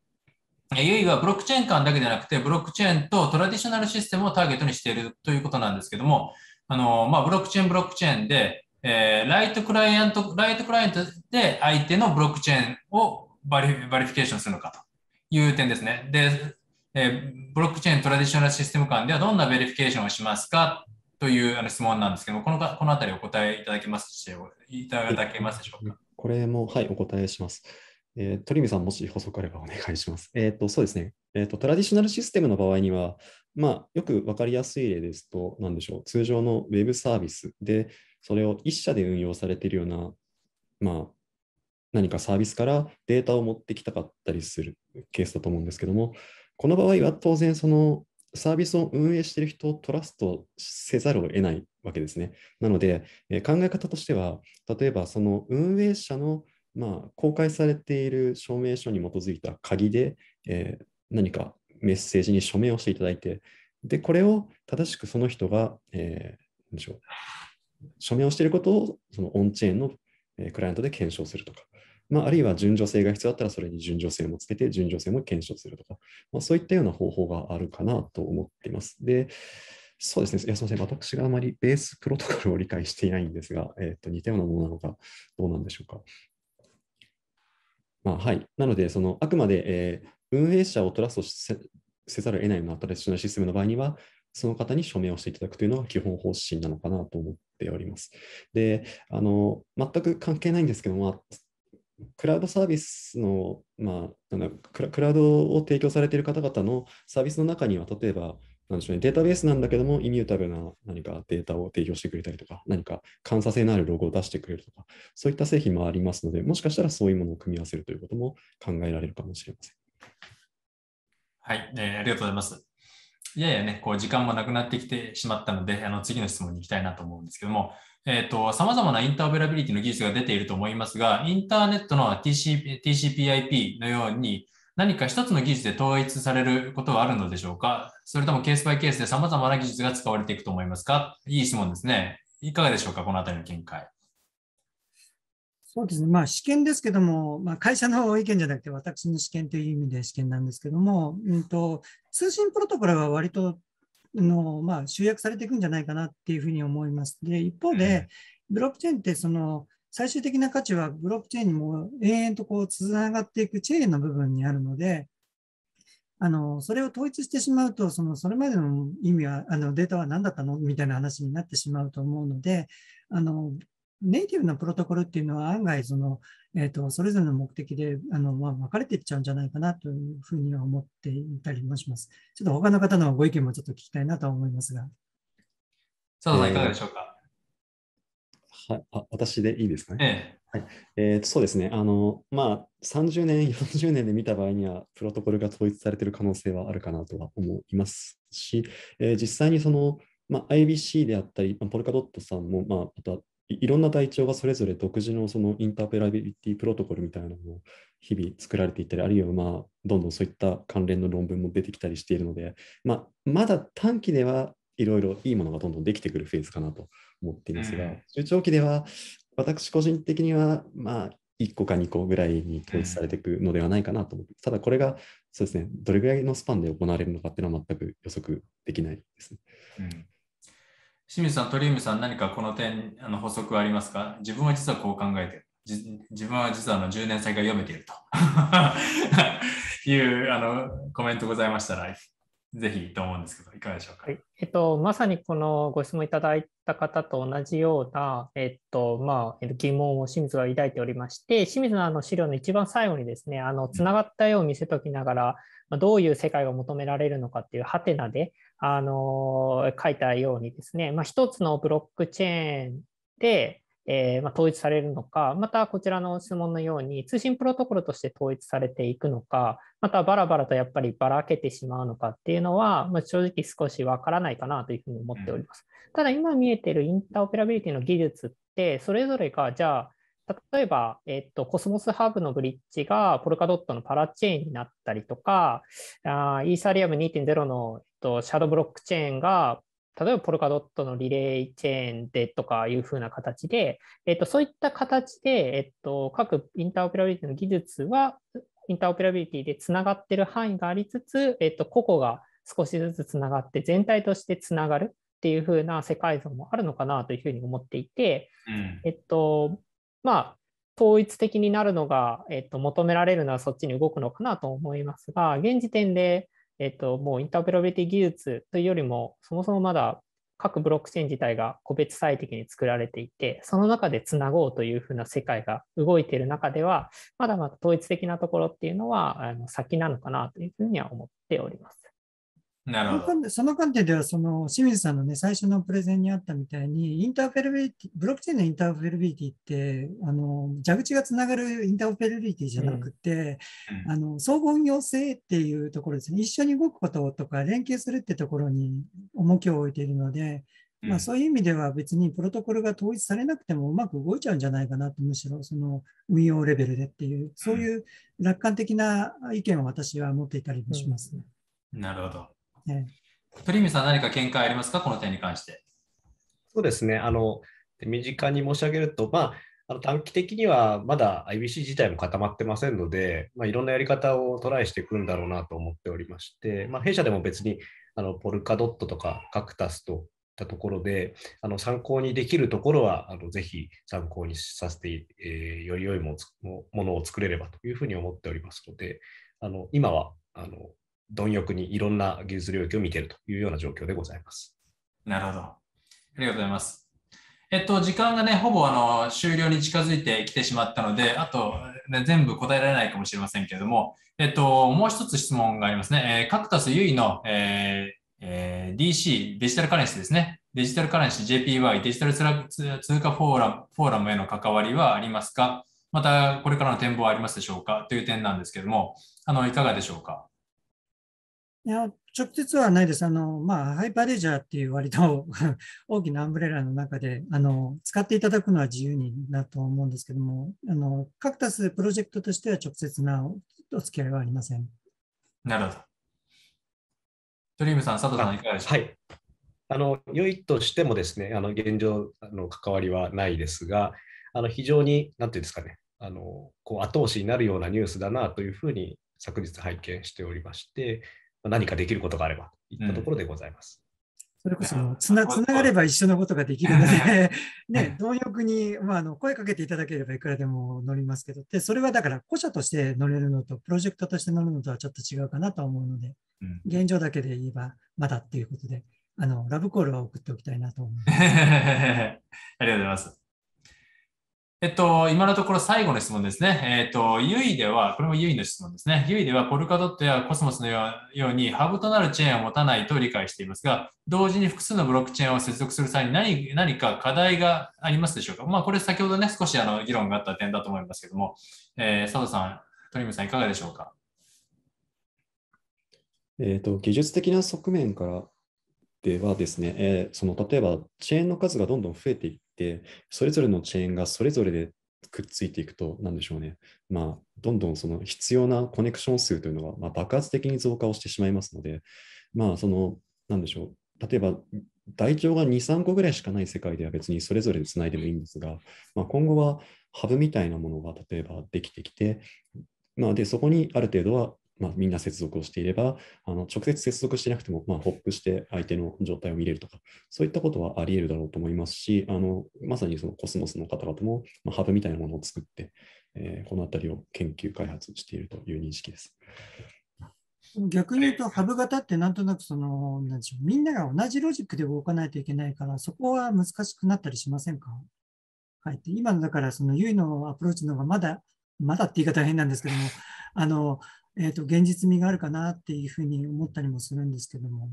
ユイはブロックチェーン間だけじゃなくて、ブロックチェーンとトラディショナルシステムをターゲットにしているということなんですけども、あの、まあ、ブロックチェーン、ブロックチェーンで、えー、ライトクライアント、ライトクライアントで相手のブロックチェーンをバリバリフィケーションするのかという点ですね。で、えー、ブロックチェーン、トラディショナルシステム間ではどんなベリフィケーションをしますかというあの質問なんですけども、このあたりお答えいただけますいただけますでしょうか。これも、はい、お答えします。えー、鳥海さん、もし補足あればお願いします。えっ、ー、と、そうですね。えっ、ー、と、トラディショナルシステムの場合には、まあ、よく分かりやすい例ですと、なんでしょう、通常のウェブサービスで、それを1社で運用されているような、まあ、何かサービスからデータを持ってきたかったりするケースだと思うんですけども、この場合は当然、そのサービスを運営している人をトラストせざるを得ないわけですね。なので、え考え方としては、例えばその運営者の、まあ、公開されている証明書に基づいた鍵で、えー、何かメッセージに署名をしていただいて、で、これを正しくその人が、えー、でしょう署名をしていることをそのオンチェーンのクライアントで検証するとか、まあ、あるいは順序性が必要だったらそれに順序性もつけて順序性も検証するとか、まあ、そういったような方法があるかなと思っています。でそうですね。いや、すみません。私があまりベースプロトコルを理解していないんですが、えっ、ー、と、似たようなものなのか、どうなんでしょうか。まあ、はい。なので、その、あくまで、えー、運営者をトラストせざるを得ないようなトラデショナルシステムの場合には、その方に署名をしていただくというのが基本方針なのかなと思っております。で、あの、全く関係ないんですけども、クラウドサービスの、まあ、なんだクラウドを提供されている方々のサービスの中には、例えば、なんでしょうね、データベースなんだけども、イミュータブルな何かデータを提供してくれたりとか、何か監査性のあるロゴを出してくれるとか、そういった製品もありますので、もしかしたらそういうものを組み合わせるということも考えられるかもしれません。はい、えー、ありがとうございます。いやいやね、こう時間もなくなってきてしまったので、あの次の質問に行きたいなと思うんですけども、えっ、ー、と、ざまなインターオラビリティの技術が出ていると思いますが、インターネットの TC TCPIP のように、何か一つの技術で統一されることはあるのでしょうかそれともケースバイケースでさまざまな技術が使われていくと思いますかいい質問ですね。いかがでしょうかこのあたりの見解。そうですね。まあ、試験ですけども、まあ、会社の意見じゃなくて、私の試験という意味で試験なんですけども、うんと、通信プロトコルは割との、まあ、集約されていくんじゃないかなっていうふうに思います。で、一方で、ブロックチェーンってその、最終的な価値はブロックチェーンにも延々とこうつながっていくチェーンの部分にあるので、あのそれを統一してしまうと、そのそれまでの意味は、あのデータは何だったのみたいな話になってしまうと思うので、あのネイティブのプロトコルっていうのは案外その、えーと、それぞれの目的であの、まあ、分かれていっちゃうんじゃないかなというふうには思っていたりもします。ちょっと他の方のご意見もちょっと聞きたいなと思いますが。佐さん、いかがでしょうか、えー、はい、あ私でいいですかね。えー、はいえー、そうですねあの、まあ、30年、40 年で見た場合には、プロトコルが統一されている可能性はあるかなとは思いますし、えー、実際にその、まあ、IBC であったり、まあ、ポルカドットさんも、まあ、あとはいろんな台帳がそれぞれ独自のそのインターペラビリティプロトコルみたいなのも日々作られていったり、あるいはまあどんどんそういった関連の論文も出てきたりしているので、まあ、まだ短期ではいろいろいいものがどんどんできてくるフェーズかなと思っていますが、中長期では私個人的にはまあ1個か2個ぐらいに統一されていくのではないかなと思って、ただこれがそうですね、どれぐらいのスパンで行われるのかっていうのは全く予測できないですね。うん清水さん、鳥海さん、何かこの点、あの補足はありますか自分は実はこう考えてる。自分は実はあの10年先が読めているというあのコメントございましたら、ぜひと思うんですけど、いかがでしょうか。はいえっと、まさにこのご質問いただいた方と同じような、えっとまあ、疑問を清水が抱いておりまして、清水のあの資料の一番最後にですね、つながった絵を見せときながら、どういう世界が求められるのかっていうハテナで、あの書いたようにですね、まあ、一つのブロックチェーンで、えー、まあ、統一されるのか、またこちらの質問のように通信プロトコルとして統一されていくのか、またバラバラとやっぱりばらけてしまうのかっていうのは、まあ、正直少しわからないかなというふうに思っております。ただ今見えてるインターオペラビリティの技術って、それぞれがじゃあ例えば、えっと、コスモスハーブのブリッジがポルカドットのパラチェーンになったりとか、あーイーサリアム2.0の、えっと、シャドーブロックチェーンが、例えばポルカドットのリレーチェーンでとかいう風な形で、えっと、そういった形で、えっと、各インターオペラビリティの技術は、インターオペラビリティでつながってる範囲がありつつ、えっと、個々が少しずつつながって、全体としてつながるっていう風な世界像もあるのかなというふうに思っていて、うん、えっと、まあ、統一的になるのが、えっと、求められるのはそっちに動くのかなと思いますが、現時点で、えっと、もうインターオペラビリティ技術というよりも、そもそもまだ各ブロックチェーン自体が個別最適に作られていて、その中でつなごうというふうな世界が動いている中では、まだまだ統一的なところっていうのは、先なのかなというふうには思っております。なるほどその観点では、その清水さんのね、最初のプレゼンにあったみたいに、インターフェルビリティ、ブロックチェーンのインターフェルビリティって、あの、蛇口がつながるインターフェルビリティじゃなくて、うん、あの、総合業性っていうところですね。一緒に動くこととか、連携するってところに重きを置いているので、まあ、そういう意味では別にプロトコルが統一されなくてもうまく動いちゃうんじゃないかなと、むしろその運用レベルでっていう、そういう楽観的な意見を私は持っていたりもしますね。うん、なるほど。鳥海さん、何か見解ありますか、この点に関して。そうですね、あの身近に申し上げると、まあ、あの短期的にはまだ IBC 自体も固まってませんので、まあ、いろんなやり方をトライしていくんだろうなと思っておりまして、まあ、弊社でも別にあのポルカドットとかカクタスといったところで、あの参考にできるところはあのぜひ参考にさせて、えー、より良いものを作れればというふうに思っておりますので、あの今はあの貪欲にいろんな技術領域を見ているというような状況でございます。なるほど。ありがとうございます。えっと、時間がね、ほぼあの終了に近づいてきてしまったので、あと、ね、全部答えられないかもしれませんけれども、えっと、もう一つ質問がありますね。えー、カクタスユイの、えーえー、DC、デジタルカレンシーですね。デジタルカレンシー JPY、デジタル通貨フォーラムフォーラムへの関わりはありますかまた、これからの展望はありますでしょうかという点なんですけれども、あのいかがでしょうかいや直接はないです。あのまあ、ハイパーレジャーっていう割と 大きなアンブレラの中であの使っていただくのは自由になと思うんですけどもあの、カクタスプロジェクトとしては直接なお付き合いはありません。なるほど。トリームさん、佐藤さん、いかがでしょうか。はいあの良いとしてもですね、あの現状の関わりはないですが、あの非常に、なんていうんですかね、あのこう後押しになるようなニュースだなというふうに昨日拝見しておりまして、何かできることがあれば、いったところでございます。うん、それこそつな、つながれば一緒のことができるので ね、貪欲に、まあ、あの声かけていただければいくらでも乗りますけど、でそれはだから、個社として乗れるのと、プロジェクトとして乗るのとはちょっと違うかなと思うので、現状だけで言えば、まだっていうことで、あのラブコールは送っておきたいなと思います。ありがとうございます。えっと、今のところ最後の質問ですね。えっと、ユイでは、これもユイの質問ですね。ユイではポルカドットやコスモスのようにハブとなるチェーンを持たないと理解していますが、同時に複数のブロックチェーンを接続する際に何何か課題がありますでしょうかまあ、これ先ほどね、少しあの議論があった点だと思いますけども、えー、佐藤さん、鳥海さん、いかがでしょうかえっ、と、技術的な側面からではですね、えー、その例えばチェーンの数がどんどん増えていく。て、、それぞれのチェーンがそれぞれでくっついていくと、なんでしょうね、まあ、どんどんその必要なコネクション数というのが、まあ、爆発的に増加をしてしまいますので、まあ、その、なんでしょう、例えば、台帳が2、3個ぐらいしかない世界では別にそれぞれでつないでもいいんですが、まあ、今後はハブみたいなものが例えばできてきて、まあ、でそこにある程度はまあ、みんな接続をしていれば、あの直接接続してなくても、まあ、ホップして相手の状態を見れるとか、そういったことはあり得るだろうと思いますし、あのまさにそのコスモスの方々も、まあ、ハブみたいなものを作って、えー、このあたりを研究開発しているという認識です。逆に言うと、ハブ型ってなんとなくその、なんでしょう、みんなが同じロジックで動かないといけないから、そこは難しくなったりしませんかはい。今のだから、その、ゆいのアプローチの方がまだ、まだって言い方変なんですけども、あの、えーと、現実味があるかなっていうふうに思ったりもするんですけども。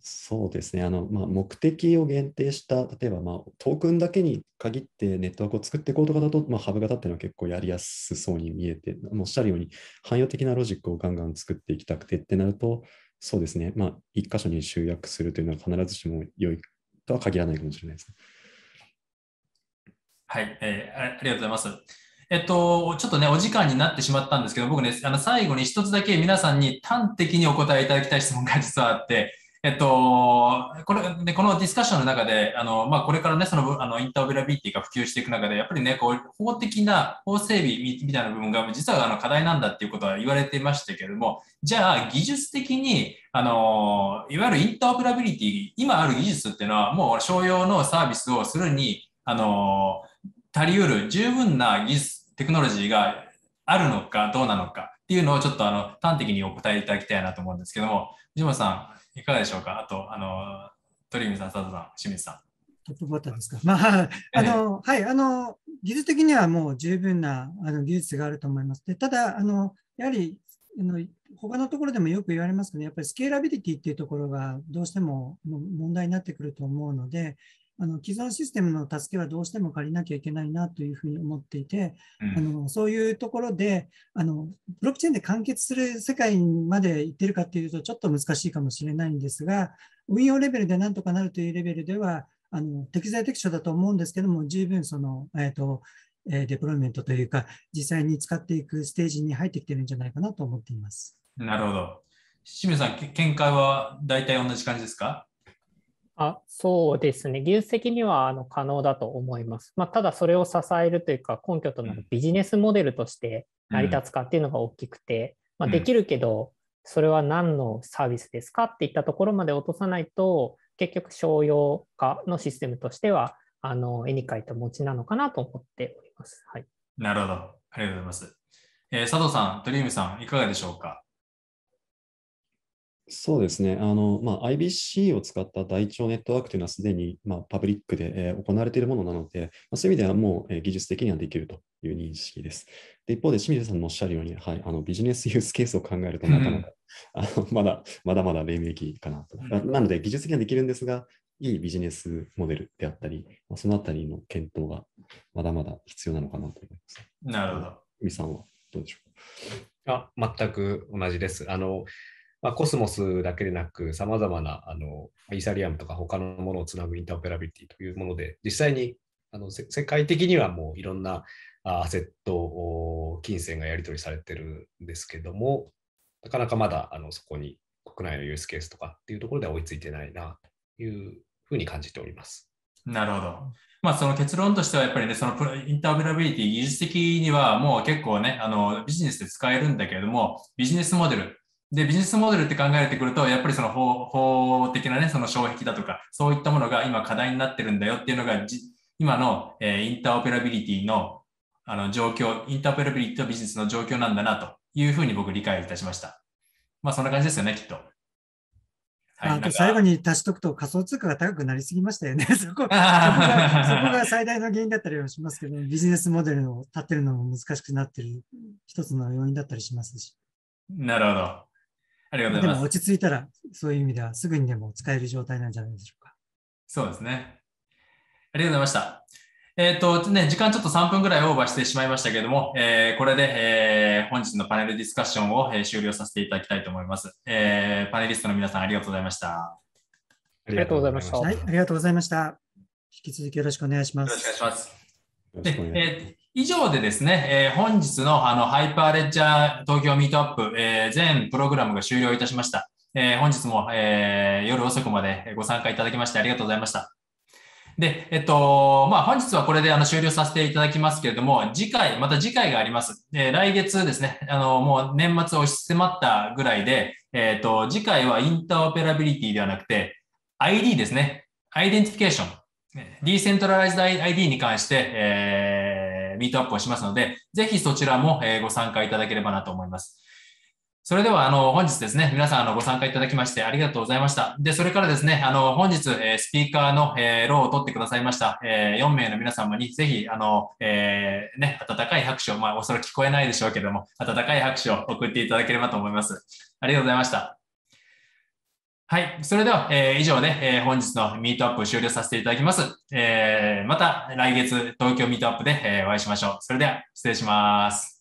そうですねあの、まあ、目的を限定した例えば、まあ、トークンだけに限ってネットワークを作っていこうとかだと、まあ、ハブ型っていうのは結構やりやすそうに見えておっしゃるように汎用的なロジックをガンガン作っていきたくてってなるとそうですね、まあ、一箇所に集約するというのは必ずしも良いとは限らないかもしれないですね。はい、えー、ありがとうございます。えっと、ちょっとね、お時間になってしまったんですけど、僕ね、あの、最後に一つだけ皆さんに端的にお答えいただきたい質問が実はあって、えっと、これ、ね、このディスカッションの中で、あの、まあ、これからね、その、あの、インターオペラビリティが普及していく中で、やっぱりね、こう、法的な法整備みたいな部分が、実は、あの、課題なんだっていうことは言われてましたけれども、じゃあ、技術的に、あの、いわゆるインターオペラビリティ、今ある技術っていうのは、もう、商用のサービスをするに、あの、足りうる十分な技術テクノロジーがあるのかどうなのかっていうのをちょっとあの端的にお答えいただきたいなと思うんですけども藤本さんいかがでしょうか あとあの鳥海さん佐藤さん清水さん。トップバッターですか。まあ、あの、はい、あの、技術的にはもう十分なあの技術があると思います。で、ただ、あの、やはり、あの他のところでもよく言われますけど、ね、やっぱりスケーラビリティっていうところがどうしても問題になってくると思うので、あの既存システムの助けはどうしても借りなきゃいけないなというふうに思っていて、あのそういうところであのブロックチェーンで完結する世界まで行ってるかっていうとちょっと難しいかもしれないんですが運用レベルでなんとかなるというレベルではあの適材適所だと思うんですけども十分その、えーとえデプロイメントというか実際に使っていくステージに入ってきてるんじゃないかなと思っています。なるほど。清水さん、見解は大体同じ感じですかあそうですね、技術的にはあの可能だと思います。まあ、ただ、それを支えるというか、根拠となるビジネスモデルとして成り立つかっていうのが大きくて、うん、まあ、できるけど、それは何のサービスですかっていったところまで落とさないと、結局、商用化のシステムとしては、あの絵に描いた餅なのかなと思っております。はい、なるほど、ありがとうございます。えー、佐藤さん、ドリームさん、いかがでしょうか。そうですね。あの、まあ、IBC を使った台帳ネットワークというのはすでに、まあ、パブリックで、えー、行われているものなので、まあ、そういう意味ではもう、えー、技術的にはできるという認識です。で一方で清水さんのおっしゃるように、はい、あのビジネスユースケースを考えるとなかなか、うん、あのまだまだまだ黎明期かなと。なので技術的にはできるんですが、いいビジネスモデルであったり、まあ、そのあたりの検討がまだまだ必要なのかなと思います。なるほど。みさんはどうでしょうあ全く同じです。あのまあ、コスモスだけでなく、さまざまなあのイーサリアムとか他のものをつなぐインターオペラビリティというもので、実際にあの世界的にはもういろんなアセット、金銭がやり取りされてるんですけども、なかなかまだあのそこに国内のユースケースとかっていうところでは追いついてないなというふうに感じております。なるほど。まあ、その結論としては、やっぱりね、そのインターオペラビリティ、技術的にはもう結構ね、あのビジネスで使えるんだけれども、ビジネスモデル、で、ビジネスモデルって考えてくると、やっぱりその法法的なね、その障壁だとか、そういったものが今課題になってるんだよっていうのが、今の、えー、インターオペラビリティのあの状況、インターオペラビリティとビジネスの状況なんだなというふうに僕理解いたしました。まあそんな感じですよね、きっと。はい、最後に足しとくと仮想通貨が高くなりすぎましたよね。そこ そこが最大の原因だったりはしますけど、ビジネスモデルを立てるのも難しくなってる一つの要因だったりしますし。なるほど。ありがとうございます。でも落ち着いたら、そういう意味ではすぐにでも使える状態なんじゃないでしょうか。そうですね。ありがとうございました。えっ、ー、とね、時間ちょっと3分ぐらいオーバーしてしまいましたけれども、えー、これで、えー、本日のパネルディスカッションを、え終了させていただきたいと思います、えパネリストの皆さんありがとうございました。ありがとうございました。はい、ありがとうございました。引き続きよろしくお願いします。よろしくお願いします。でえ以上でですね、えー、本日のあのハイパーレッジャー東京ミートアップ、えー、全プログラムが終了いたしました。えー、本日も、え夜遅くまでご参加いただきましてありがとうございました。で、えっと、まあ、本日はこれであの終了させていただきますけれども、次回、また次回があります。えー、来月ですね、あの、もう年末押し迫ったぐらいで、えっと、次回はインターオペラビリティではなくて、ID ですね。アイデンティフィケーション。ディーセントラライズ ID に関して、えーミートアップをしますので、ぜひそちらも、えご参加いただければなと思います。それでは、あの、本日ですね、皆さん、あの、ご参加いただきましてありがとうございました。で、それからですね、あの、本日、えー、スピーカーの、えー、ローを取ってくださいました、えー、4名の皆様に、ぜひ、あの、えー、ね、温かい拍手を、まあ、おそらく聞こえないでしょうけども、温かい拍手を送っていただければと思います。ありがとうございました。はい。それでは、えー、以上で、えー、本日のミートアップを終了させていただきます。えー、また来月東京ミートアップで、えお会いしましょう。それでは失礼します。